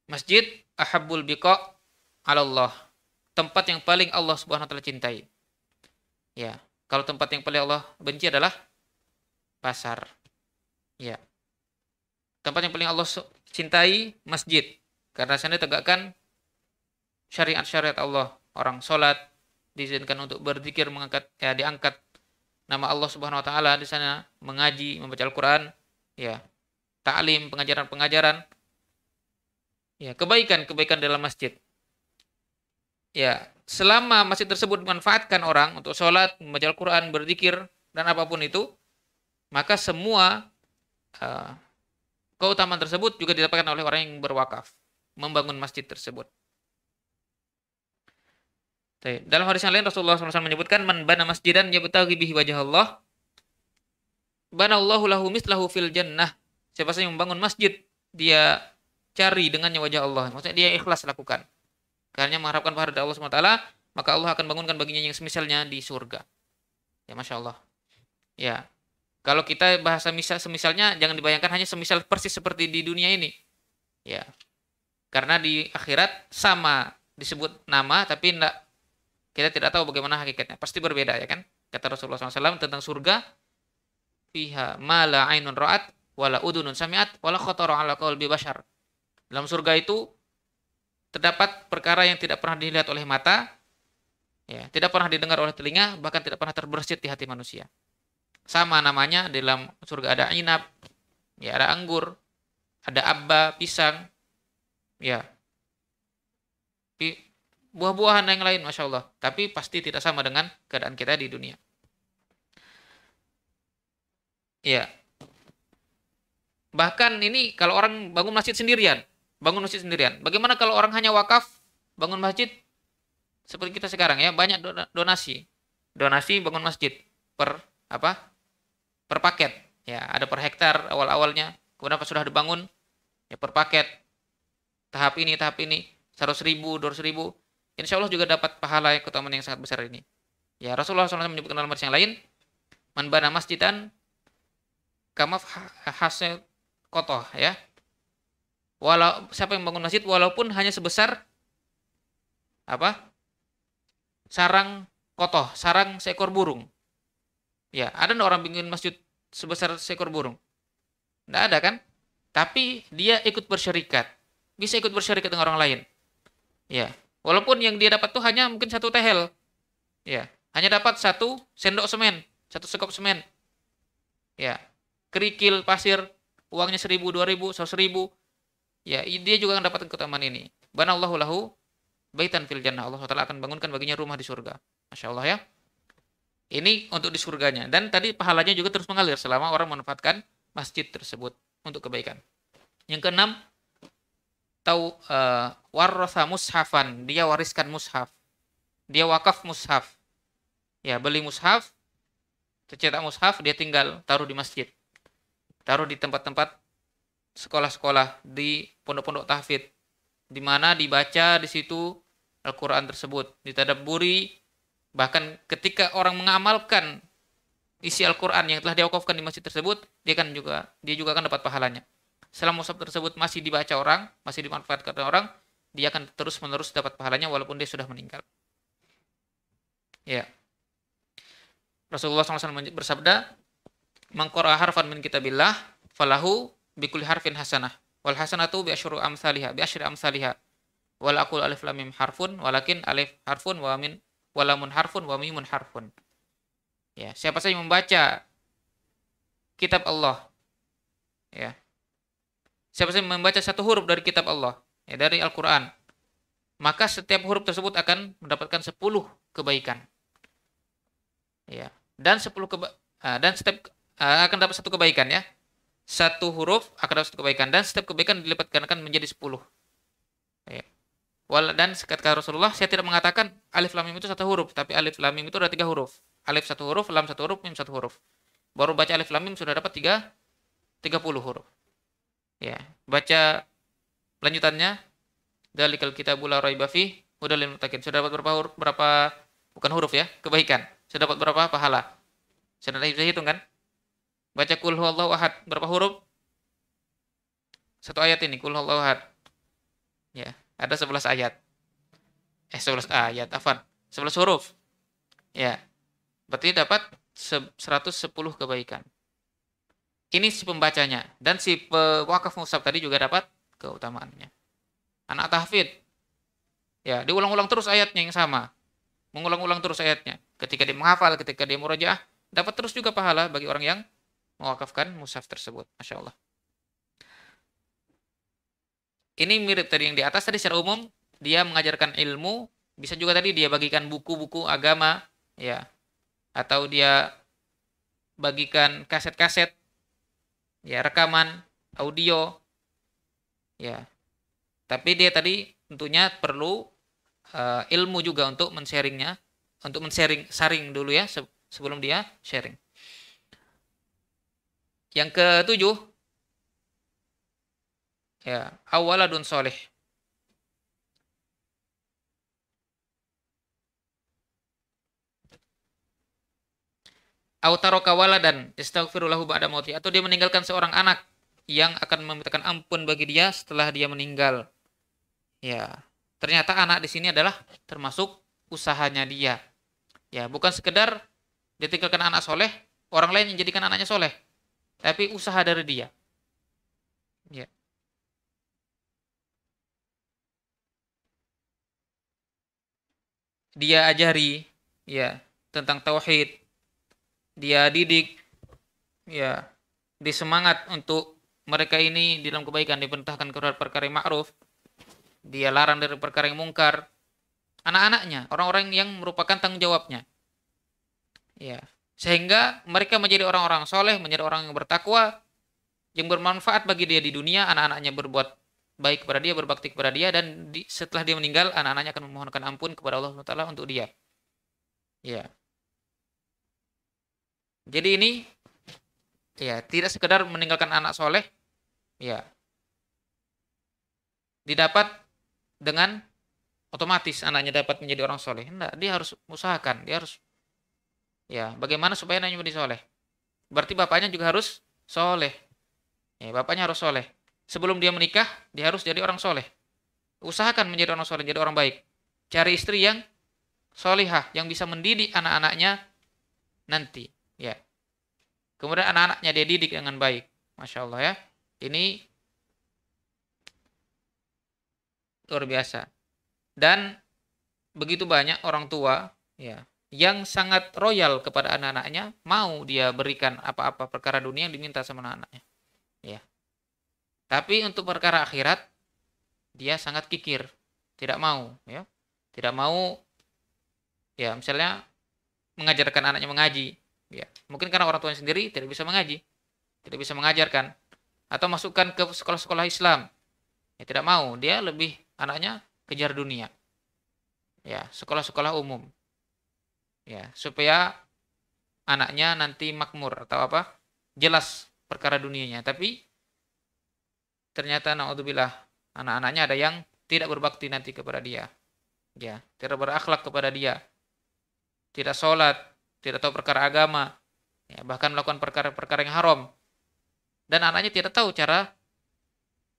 Masjid Ahabul Biko, Allah. Tempat yang paling Allah Subhanahu wa taala cintai. Ya. Kalau tempat yang paling Allah benci adalah pasar. Ya. Tempat yang paling Allah cintai masjid karena sana tegakkan syariat-syariat Allah orang sholat diizinkan untuk berzikir mengangkat ya diangkat nama Allah Subhanahu wa taala di sana mengaji membaca Al-Qur'an ya taklim pengajaran-pengajaran ya kebaikan-kebaikan dalam masjid ya selama masjid tersebut manfaatkan orang untuk sholat membaca Al-Qur'an berzikir dan apapun itu maka semua uh, keutamaan tersebut juga didapatkan oleh orang yang berwakaf membangun masjid tersebut dalam hadis yang lain Rasulullah SAW menyebutkan man bana masjidan yabtaghi bihi wajah Allah banallahu lahu mislahu fil jannah. Siapa saja yang membangun masjid dia cari dengannya wajah Allah. Maksudnya dia ikhlas lakukan. Karena mengharapkan pahala dari Allah SWT, maka Allah akan bangunkan baginya yang semisalnya di surga. Ya Masya Allah. Ya. Kalau kita bahasa misal, semisalnya, jangan dibayangkan hanya semisal persis seperti di dunia ini. Ya. Karena di akhirat sama disebut nama, tapi enggak kita tidak tahu bagaimana hakikatnya. Pasti berbeda ya kan? Kata Rasulullah SAW tentang surga. Fiha mala ainun ra'at wala udunun sami'at wala kotor ala qalbi bashar. Dalam surga itu terdapat perkara yang tidak pernah dilihat oleh mata, ya, tidak pernah didengar oleh telinga, bahkan tidak pernah terbersit di hati manusia. Sama namanya dalam surga ada inap ya ada anggur, ada abba, pisang, ya buah-buahan yang lain, masya Allah. Tapi pasti tidak sama dengan keadaan kita di dunia. Ya. Bahkan ini kalau orang bangun masjid sendirian, bangun masjid sendirian. Bagaimana kalau orang hanya wakaf bangun masjid seperti kita sekarang ya, banyak donasi. Donasi bangun masjid per apa? per paket. Ya, ada per hektar awal-awalnya. Kemudian pas sudah dibangun ya per paket tahap ini, tahap ini, seratus ribu, dua ribu. Insya Allah juga dapat pahala yang keutamaan yang sangat besar ini. Ya Rasulullah SAW menyebutkan dalam hadis yang lain, man bana masjidan kamaf hasil kotoh ya. Walau siapa yang bangun masjid walaupun hanya sebesar apa sarang kotoh, sarang seekor burung. Ya, ada orang bikin masjid sebesar seekor burung? Tidak ada kan? Tapi dia ikut bersyarikat. Bisa ikut bersyarikat dengan orang lain. Ya, Walaupun yang dia dapat tuh hanya mungkin satu tehel. Ya, hanya dapat satu sendok semen, satu sekop semen. Ya, kerikil, pasir, uangnya seribu, dua ribu, seratus ribu. Ya, dia juga akan dapat keutamaan ini. allahu lahu baitan fil jannah. Allah SWT akan bangunkan baginya rumah di surga. Masya Allah ya. Ini untuk di surganya. Dan tadi pahalanya juga terus mengalir selama orang memanfaatkan masjid tersebut untuk kebaikan. Yang keenam, atau uh, eh, warrotha mushafan, dia wariskan mushaf. Dia wakaf mushaf. Ya, beli mushaf, cetak mushaf, dia tinggal taruh di masjid. Taruh di tempat-tempat sekolah-sekolah, di pondok-pondok tahfid di mana dibaca di situ Al-Qur'an tersebut, ditadaburi bahkan ketika orang mengamalkan isi Al-Qur'an yang telah diwakafkan di masjid tersebut, dia kan juga dia juga akan dapat pahalanya selama musab tersebut masih dibaca orang, masih dimanfaatkan orang, dia akan terus-menerus dapat pahalanya walaupun dia sudah meninggal. Ya. Rasulullah SAW bersabda, "Mangkora harfan min kitabillah falahu bikul harfin hasanah wal hasanatu bi asyru amsalihah, bi asyru amsalihah. wal aqul alif lam mim harfun walakin alif harfun wa min walamun harfun wa mimun harfun." Ya, siapa saja yang membaca kitab Allah ya Siapa saja membaca satu huruf dari kitab Allah, ya dari Al-Qur'an, maka setiap huruf tersebut akan mendapatkan 10 kebaikan. Ya, dan 10 keba ah, dan setiap ah, akan dapat satu kebaikan ya. Satu huruf akan dapat satu kebaikan dan setiap kebaikan dilipatkan akan menjadi 10. Ya. Dan kata Rasulullah, saya tidak mengatakan alif lam mim itu satu huruf, tapi alif lam mim itu ada tiga huruf. Alif satu huruf, lam satu huruf, mim satu huruf. Baru baca alif lam mim sudah dapat tiga, tiga puluh huruf. Ya, baca lanjutannya. Dalikal kita bula roy bafi udah lima takin Sudah dapat berapa huruf, berapa bukan huruf ya, kebaikan. Sudah dapat berapa pahala? Sudah bisa hitung kan? Baca kulhu allahu ahad berapa huruf? Satu ayat ini kulhu allahu ahad. Ya, ada sebelas ayat. Eh sebelas ayat, afan. sebelas huruf. Ya. Berarti dapat 110 kebaikan. Ini si pembacanya dan si wakaf musab tadi juga dapat keutamaannya. Anak tahfid. Ya, diulang-ulang terus ayatnya yang sama. Mengulang-ulang terus ayatnya. Ketika dia menghafal, ketika dia murajaah dapat terus juga pahala bagi orang yang mewakafkan musaf tersebut. Masya Allah. Ini mirip tadi yang di atas tadi secara umum dia mengajarkan ilmu, bisa juga tadi dia bagikan buku-buku agama, ya, atau dia bagikan kaset-kaset ya rekaman audio ya tapi dia tadi tentunya perlu uh, ilmu juga untuk men-sharingnya untuk men-sharing saring dulu ya se sebelum dia sharing yang ketujuh ya awaladun soleh autarokawala dan yastaghfirullahu ba'da mauti atau dia meninggalkan seorang anak yang akan memintakan ampun bagi dia setelah dia meninggal. Ya, ternyata anak di sini adalah termasuk usahanya dia. Ya, bukan sekedar ditinggalkan anak soleh, orang lain yang jadikan anaknya soleh. Tapi usaha dari dia. Ya. Dia ajari ya tentang tauhid, dia didik ya disemangat untuk mereka ini dalam kebaikan diperintahkan kepada perkara yang ma'ruf dia larang dari perkara yang mungkar anak-anaknya orang-orang yang merupakan tanggung jawabnya ya sehingga mereka menjadi orang-orang soleh menjadi orang yang bertakwa yang bermanfaat bagi dia di dunia anak-anaknya berbuat baik kepada dia berbakti kepada dia dan di, setelah dia meninggal anak-anaknya akan memohonkan ampun kepada Allah SWT untuk dia ya jadi ini ya tidak sekedar meninggalkan anak soleh, ya didapat dengan otomatis anaknya dapat menjadi orang soleh. Enggak, dia harus usahakan, dia harus ya bagaimana supaya anaknya menjadi soleh. Berarti bapaknya juga harus soleh. Ya, bapaknya harus soleh. Sebelum dia menikah, dia harus jadi orang soleh. Usahakan menjadi orang soleh, jadi orang baik. Cari istri yang solehah, yang bisa mendidik anak-anaknya nanti. Ya. Kemudian anak-anaknya dia didik dengan baik. Masya Allah ya. Ini luar biasa. Dan begitu banyak orang tua ya yang sangat royal kepada anak-anaknya mau dia berikan apa-apa perkara dunia yang diminta sama anak-anaknya. Ya. Tapi untuk perkara akhirat dia sangat kikir, tidak mau ya. Tidak mau ya misalnya mengajarkan anaknya mengaji ya mungkin karena orang tuanya sendiri tidak bisa mengaji tidak bisa mengajarkan atau masukkan ke sekolah-sekolah Islam ya tidak mau dia lebih anaknya kejar dunia ya sekolah-sekolah umum ya supaya anaknya nanti makmur atau apa jelas perkara dunianya tapi ternyata naudzubillah anak-anaknya ada yang tidak berbakti nanti kepada dia ya tidak berakhlak kepada dia tidak sholat tidak tahu perkara agama, ya, bahkan melakukan perkara-perkara yang haram. Dan anaknya tidak tahu cara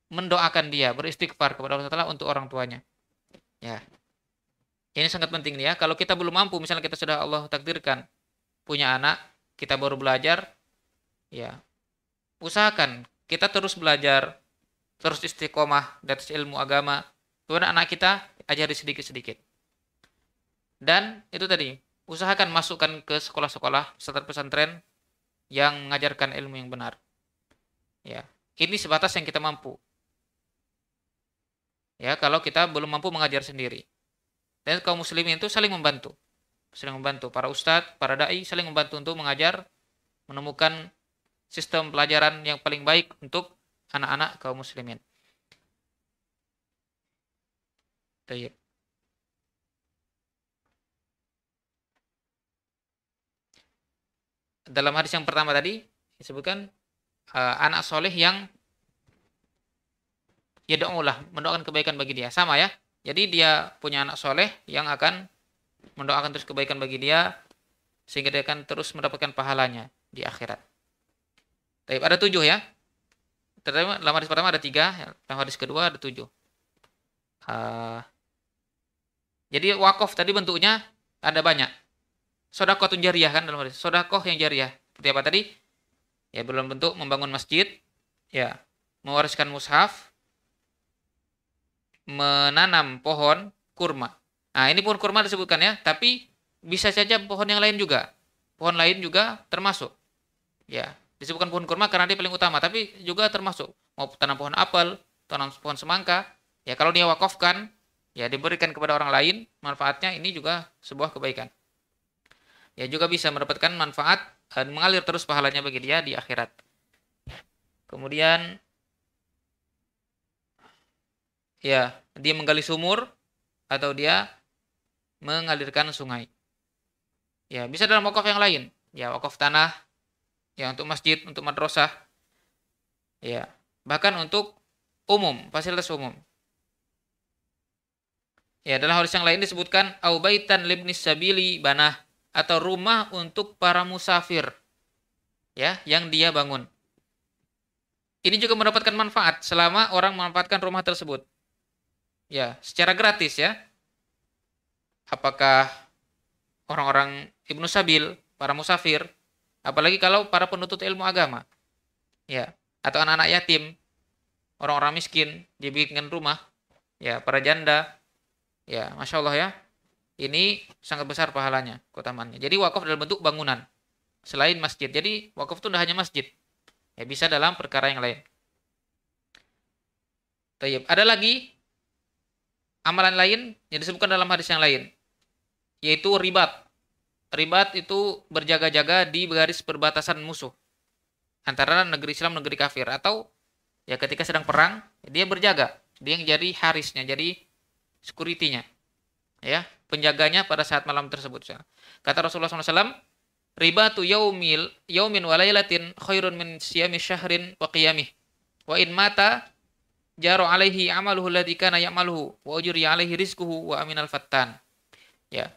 mendoakan dia, beristighfar kepada Allah Taala untuk orang tuanya. Ya. Ini sangat penting nih ya. Kalau kita belum mampu, misalnya kita sudah Allah takdirkan punya anak, kita baru belajar, ya usahakan kita terus belajar, terus istiqomah dari ilmu agama. Kemudian anak kita ajari sedikit-sedikit. Dan itu tadi, usahakan masukkan ke sekolah-sekolah pesantren-pesantren yang mengajarkan ilmu yang benar. Ya, ini sebatas yang kita mampu. Ya, kalau kita belum mampu mengajar sendiri. Dan kaum muslimin itu saling membantu. Saling membantu para ustadz, para dai saling membantu untuk mengajar menemukan sistem pelajaran yang paling baik untuk anak-anak kaum muslimin. Tayyib. dalam hadis yang pertama tadi disebutkan uh, anak soleh yang ya doalah mendoakan kebaikan bagi dia sama ya jadi dia punya anak soleh yang akan mendoakan terus kebaikan bagi dia sehingga dia akan terus mendapatkan pahalanya di akhirat. Tapi ada tujuh ya. Terutama dalam hadis pertama ada tiga, dalam hadis kedua ada tujuh. Uh, jadi wakaf tadi bentuknya ada banyak sodakoh tun jariah kan dalam hadis sodakoh yang jariah seperti apa tadi ya belum bentuk membangun masjid ya mewariskan mushaf menanam pohon kurma nah ini pohon kurma disebutkan ya tapi bisa saja pohon yang lain juga pohon lain juga termasuk ya disebutkan pohon kurma karena dia paling utama tapi juga termasuk mau tanam pohon apel tanam pohon semangka ya kalau dia wakafkan ya diberikan kepada orang lain manfaatnya ini juga sebuah kebaikan ya juga bisa mendapatkan manfaat dan eh, mengalir terus pahalanya bagi dia di akhirat. Kemudian ya, dia menggali sumur atau dia mengalirkan sungai. Ya, bisa dalam wakaf yang lain. Ya, wakaf tanah, ya untuk masjid, untuk madrasah. Ya, bahkan untuk umum, fasilitas umum. Ya, dalam hadis yang lain disebutkan aubaitan libnis sabili banah atau rumah untuk para musafir ya yang dia bangun. Ini juga mendapatkan manfaat selama orang memanfaatkan rumah tersebut. Ya, secara gratis ya. Apakah orang-orang Ibnu Sabil, para musafir, apalagi kalau para penuntut ilmu agama. Ya, atau anak-anak yatim, orang-orang miskin, dibikin rumah, ya, para janda. Ya, Masya Allah ya ini sangat besar pahalanya keutamaannya. Jadi wakaf dalam bentuk bangunan selain masjid. Jadi wakaf itu tidak hanya masjid. Ya bisa dalam perkara yang lain. Tapi Ada lagi amalan lain yang disebutkan dalam hadis yang lain yaitu ribat. Ribat itu berjaga-jaga di garis perbatasan musuh antara negeri Islam negeri kafir atau ya ketika sedang perang dia berjaga dia yang jadi harisnya jadi security ya penjaganya pada saat malam tersebut. Kata Rasulullah SAW, riba tu yaumil yaumin walailatin khairun min siyami syahrin wa qiyamih. Wa in mata jaru alaihi amaluhu alladhi kana ya'maluhu wa ujri alaihi rizquhu wa aminal fattan. Ya.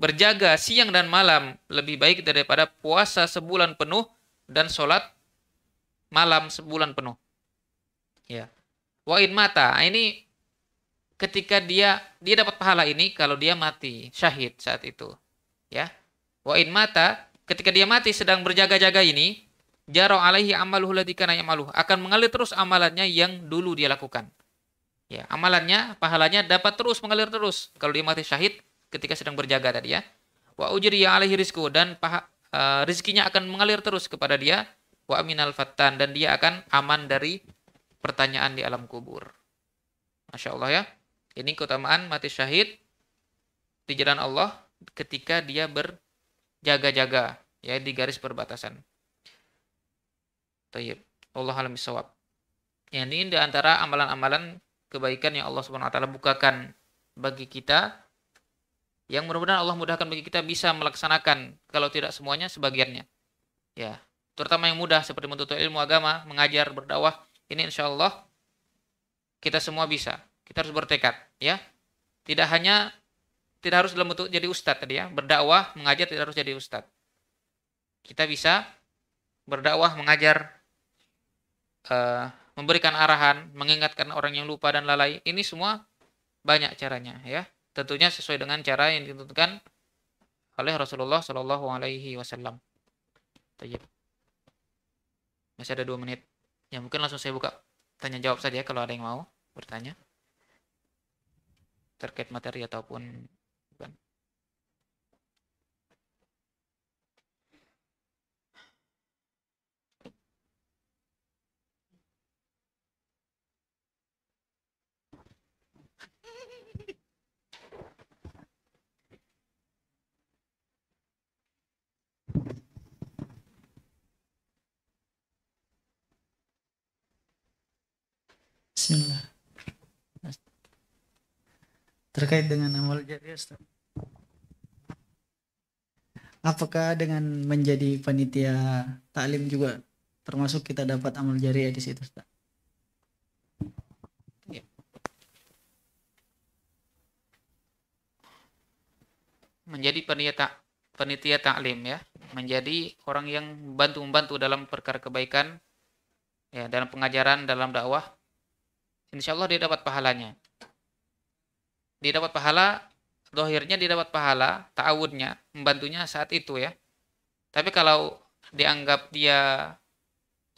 Berjaga siang dan malam lebih baik daripada puasa sebulan penuh dan sholat malam sebulan penuh. Ya. Wa in mata. Ini ketika dia dia dapat pahala ini kalau dia mati syahid saat itu ya wa in mata ketika dia mati sedang berjaga-jaga ini jaro alaihi amaluhu ladikana yamaluh akan mengalir terus amalannya yang dulu dia lakukan ya amalannya pahalanya dapat terus mengalir terus kalau dia mati syahid ketika sedang berjaga tadi ya wa ya alaihi rizku dan paha, uh, rizkinya akan mengalir terus kepada dia wa aminal fattan dan dia akan aman dari pertanyaan di alam kubur Masya Allah ya. Ini keutamaan mati syahid di jalan Allah ketika dia berjaga-jaga ya di garis perbatasan. Tayyib. Allah alam sawab. Ya, ini di antara amalan-amalan kebaikan yang Allah Subhanahu wa taala bukakan bagi kita yang mudah-mudahan Allah mudahkan bagi kita bisa melaksanakan kalau tidak semuanya sebagiannya. Ya, terutama yang mudah seperti menuntut ilmu agama, mengajar, berdakwah, ini insya Allah kita semua bisa. Kita harus bertekad, ya. Tidak hanya tidak harus dalam bentuk jadi ustad tadi ya, berdakwah, mengajar tidak harus jadi ustad Kita bisa berdakwah, mengajar, uh, memberikan arahan, mengingatkan orang yang lupa dan lalai. Ini semua banyak caranya ya. Tentunya sesuai dengan cara yang ditentukan oleh Rasulullah Shallallahu Alaihi Wasallam. Masih ada dua menit. Ya mungkin langsung saya buka tanya jawab saja kalau ada yang mau bertanya terkait materi ataupun bukan. Bismillah terkait dengan amal jariah Ustaz. Apakah dengan menjadi panitia taklim juga termasuk kita dapat amal jariah di situ Ustaz? Ya. Menjadi panitia panitia taklim ya, menjadi orang yang bantu-membantu dalam perkara kebaikan ya dalam pengajaran, dalam dakwah. Insya Allah dia dapat pahalanya didapat pahala dohirnya dia dapat pahala ta'awudnya membantunya saat itu ya tapi kalau dianggap dia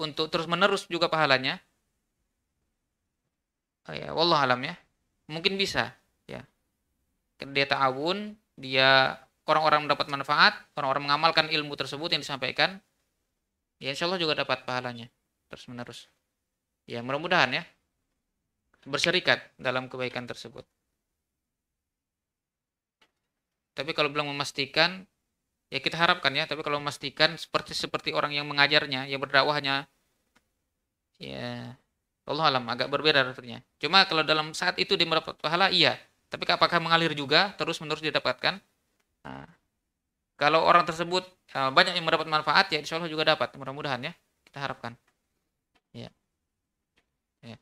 untuk terus menerus juga pahalanya oh ya wallah alam ya mungkin bisa ya dia ta'awun dia orang-orang mendapat manfaat orang-orang mengamalkan ilmu tersebut yang disampaikan ya insya Allah juga dapat pahalanya terus menerus ya mudah-mudahan ya berserikat dalam kebaikan tersebut tapi kalau bilang memastikan ya kita harapkan ya tapi kalau memastikan seperti seperti orang yang mengajarnya yang berdakwahnya ya Allah alam agak berbeda artinya cuma kalau dalam saat itu dia mendapat pahala iya tapi apakah mengalir juga terus menerus didapatkan nah, kalau orang tersebut e, banyak yang mendapat manfaat ya insya Allah juga dapat mudah-mudahan ya kita harapkan ya ya,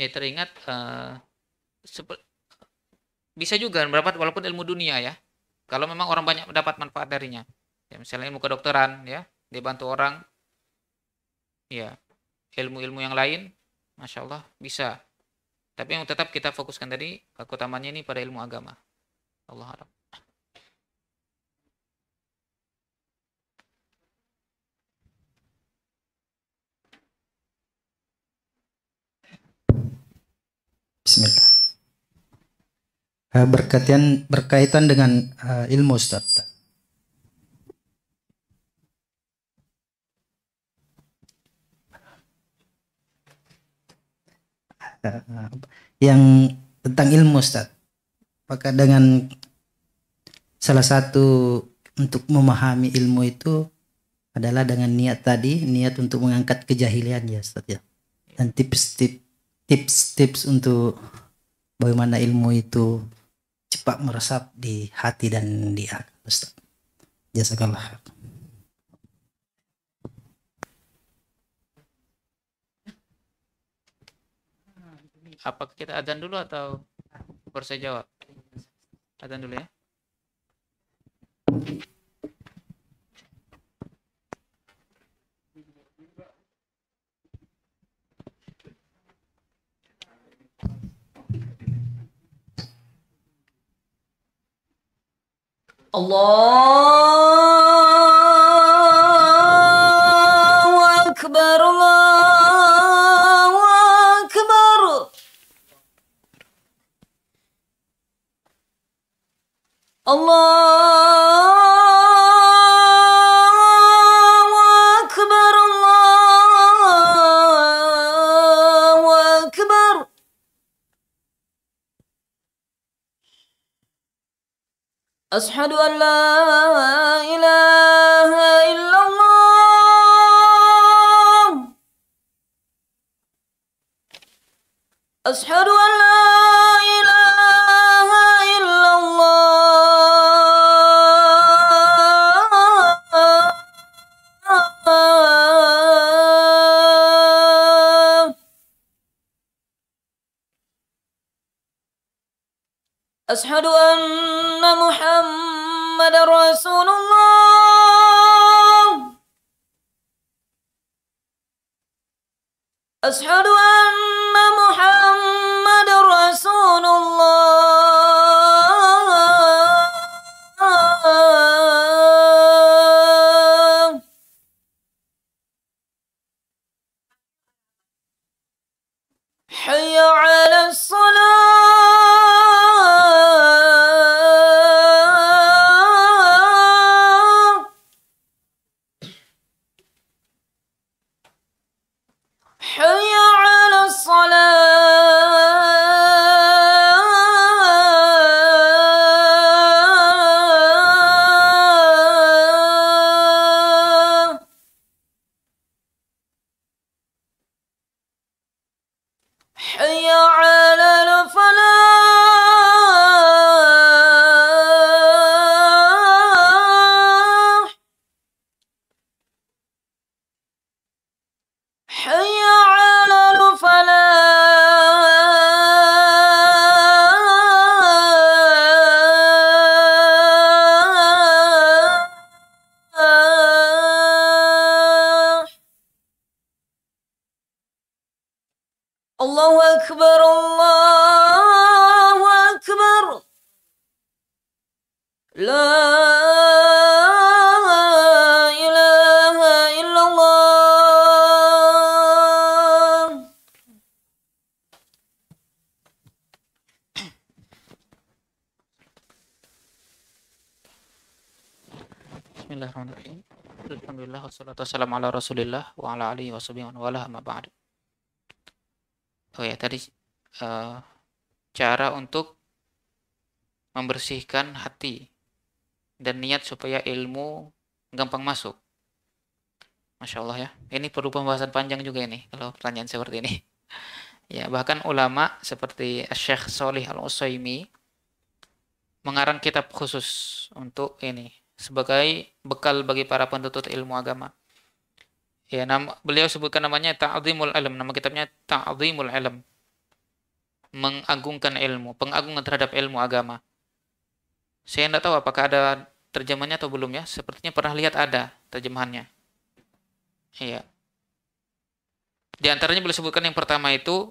ya teringat uh, e, seperti bisa juga mendapat walaupun ilmu dunia ya kalau memang orang banyak mendapat manfaat darinya ya, misalnya ilmu kedokteran ya dibantu orang ya ilmu-ilmu yang lain masya Allah bisa tapi yang tetap kita fokuskan tadi keutamanya ini pada ilmu agama Allah alam Bismillah Eh, berkaitan berkaitan dengan uh, ilmu Ustaz. Eh, yang tentang ilmu Ustaz. Apakah dengan salah satu untuk memahami ilmu itu adalah dengan niat tadi, niat untuk mengangkat kejahilian ya Ustaz ya. Dan tips-tips tips-tips untuk bagaimana ilmu itu cepat meresap di hati dan di akal Ustaz. Jazakallah khair. Apa kita adzan dulu atau baru saya jawab? Adzan dulu ya. Allah Love. Wassalatu wassalamu ala rasulillah wa ala alihi wa ala ma ba'd. Oh ya, tadi uh, cara untuk membersihkan hati dan niat supaya ilmu gampang masuk. Masya Allah ya. Ini perlu pembahasan panjang juga ini kalau pertanyaan seperti ini. ya, bahkan ulama seperti Syekh Solih Al-Usaimi mengarang kitab khusus untuk ini sebagai bekal bagi para penuntut ilmu agama. Ya, nama, beliau sebutkan namanya Ta'zimul Ilm. Nama kitabnya Ta'zimul Ilm. Mengagungkan ilmu, pengagungan terhadap ilmu agama. Saya tidak tahu apakah ada terjemahannya atau belum ya. Sepertinya pernah lihat ada terjemahannya. Iya. Di antaranya beliau sebutkan yang pertama itu,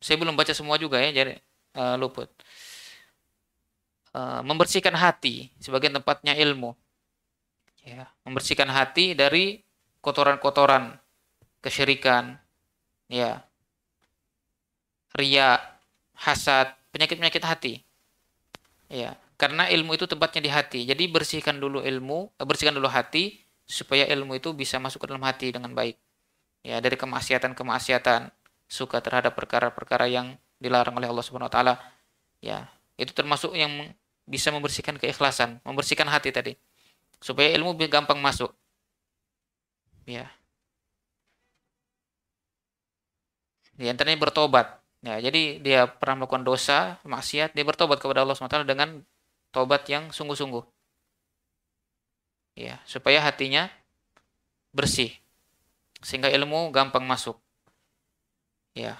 saya belum baca semua juga ya, jadi uh, luput. Eh, membersihkan hati sebagai tempatnya ilmu. Ya, membersihkan hati dari kotoran-kotoran kesyirikan, ya. Ria, hasad, penyakit-penyakit hati. Ya, karena ilmu itu tempatnya di hati. Jadi bersihkan dulu ilmu, eh, bersihkan dulu hati supaya ilmu itu bisa masuk ke dalam hati dengan baik. Ya, dari kemaksiatan-kemaksiatan, suka terhadap perkara-perkara yang dilarang oleh Allah Subhanahu wa taala. Ya, itu termasuk yang bisa membersihkan keikhlasan, membersihkan hati tadi. Supaya ilmu gampang masuk. Ya. Di antaranya bertobat. Ya, jadi dia pernah melakukan dosa, maksiat, dia bertobat kepada Allah SWT dengan tobat yang sungguh-sungguh. Ya, supaya hatinya bersih. Sehingga ilmu gampang masuk. Ya,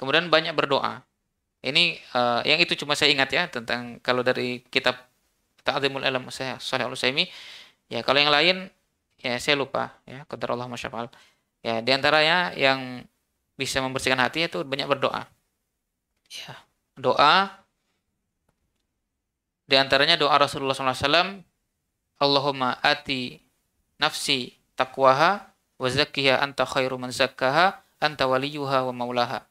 Kemudian banyak berdoa. Ini uh, yang itu cuma saya ingat ya tentang kalau dari kitab Ta'zimul Ilm saya Saleh al Ya, kalau yang lain ya saya lupa ya, qadar Allah masyaallah Ya, di antaranya yang bisa membersihkan hati itu banyak berdoa. Ya, doa di antaranya doa Rasulullah SAW, Allahumma ati nafsi taqwaha wa zakkiha anta khairu man zakkaha anta waliyuha wa maulaha.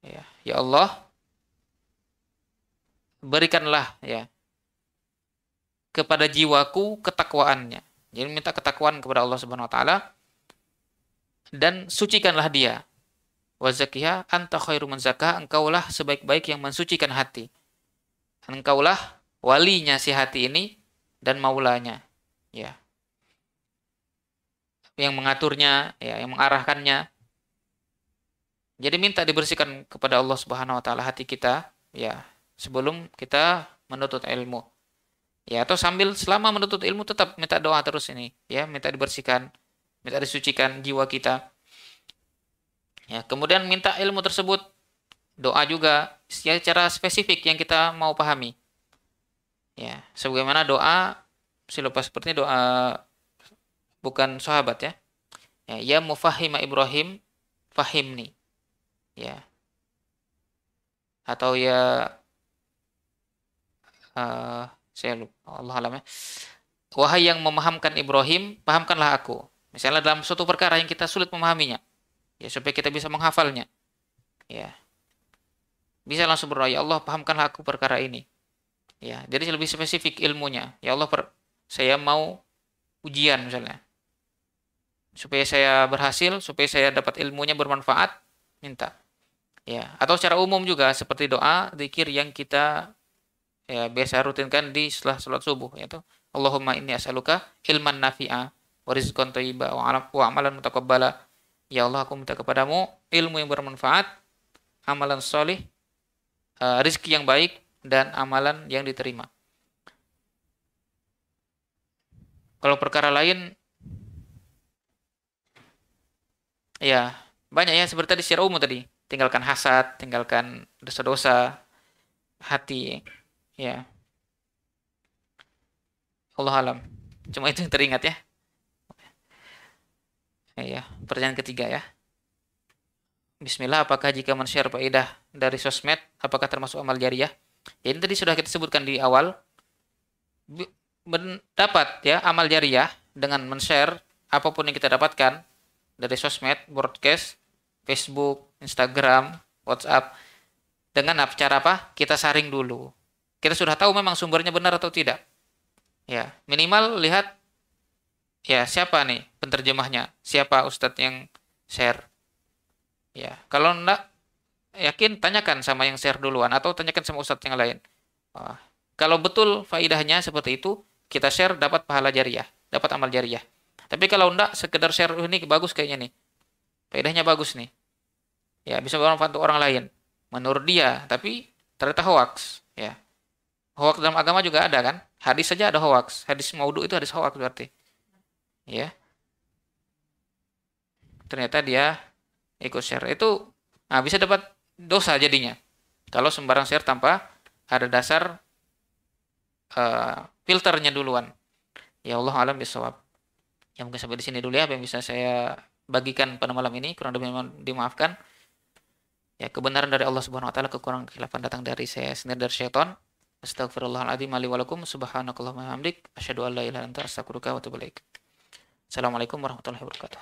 Ya, ya Allah, berikanlah ya kepada jiwaku ketakwaannya. Jadi minta ketakwaan kepada Allah Subhanahu wa taala dan sucikanlah dia. Wa anta khairu man engkaulah sebaik-baik yang mensucikan hati. Engkaulah walinya si hati ini dan maulanya. Ya. Yang mengaturnya, ya, yang mengarahkannya, jadi minta dibersihkan kepada Allah Subhanahu wa taala hati kita ya sebelum kita menuntut ilmu. Ya atau sambil selama menuntut ilmu tetap minta doa terus ini ya minta dibersihkan, minta disucikan jiwa kita. Ya, kemudian minta ilmu tersebut doa juga ya, secara spesifik yang kita mau pahami. Ya, sebagaimana doa silopas seperti doa bukan sahabat ya. Ya, ya mufahima Ibrahim fahimni ya atau ya uh, saya lupa Allah alam ya. wahai yang memahamkan Ibrahim pahamkanlah aku misalnya dalam suatu perkara yang kita sulit memahaminya ya supaya kita bisa menghafalnya ya bisa langsung berdoa ya Allah pahamkanlah aku perkara ini ya jadi lebih spesifik ilmunya ya Allah per, saya mau ujian misalnya supaya saya berhasil supaya saya dapat ilmunya bermanfaat minta ya atau secara umum juga seperti doa zikir yang kita ya biasa rutinkan di setelah sholat subuh yaitu Allahumma inni as'aluka ilman nafi'a wa rizqan thayyiba wa amalan mutaqabbala ya Allah aku minta kepadamu ilmu yang bermanfaat amalan solih uh, e, rizki yang baik dan amalan yang diterima kalau perkara lain ya banyak ya seperti tadi secara umum tadi tinggalkan hasad, tinggalkan dosa-dosa hati ya. Allah alam. Cuma itu yang teringat ya. Ya, pertanyaan ketiga ya. Bismillah, apakah jika men-share faedah dari sosmed, apakah termasuk amal jariah? Ya, ini tadi sudah kita sebutkan di awal, mendapat ya amal jariah dengan men-share apapun yang kita dapatkan dari sosmed, broadcast, Facebook, Instagram, WhatsApp. Dengan apa cara apa? Kita saring dulu. Kita sudah tahu memang sumbernya benar atau tidak. Ya, minimal lihat ya siapa nih penterjemahnya, siapa ustadz yang share. Ya, kalau enggak yakin tanyakan sama yang share duluan atau tanyakan sama ustadz yang lain. Oh. Kalau betul faidahnya seperti itu, kita share dapat pahala jariah, dapat amal jariah. Tapi kalau enggak sekedar share oh, ini bagus kayaknya nih. faidahnya bagus nih ya bisa bermanfaat untuk orang lain menurut dia tapi ternyata hoax ya hoax dalam agama juga ada kan hadis saja ada hoax hadis maudhu itu hadis hoax berarti ya ternyata dia ikut share itu nah, bisa dapat dosa jadinya kalau sembarang share tanpa ada dasar uh, filternya duluan ya Allah alam bisawab Yang mungkin sampai di sini dulu ya apa yang bisa saya bagikan pada malam ini kurang lebih dimaafkan ya kebenaran dari Allah Subhanahu wa taala kekurangan kekhilafan datang dari saya sendiri dari setan astagfirullahaladzim ali walakum subhanakallahumma hamdik asyhadu an la ilaha illa anta astaghfiruka wa atubu ilaik assalamualaikum warahmatullahi wabarakatuh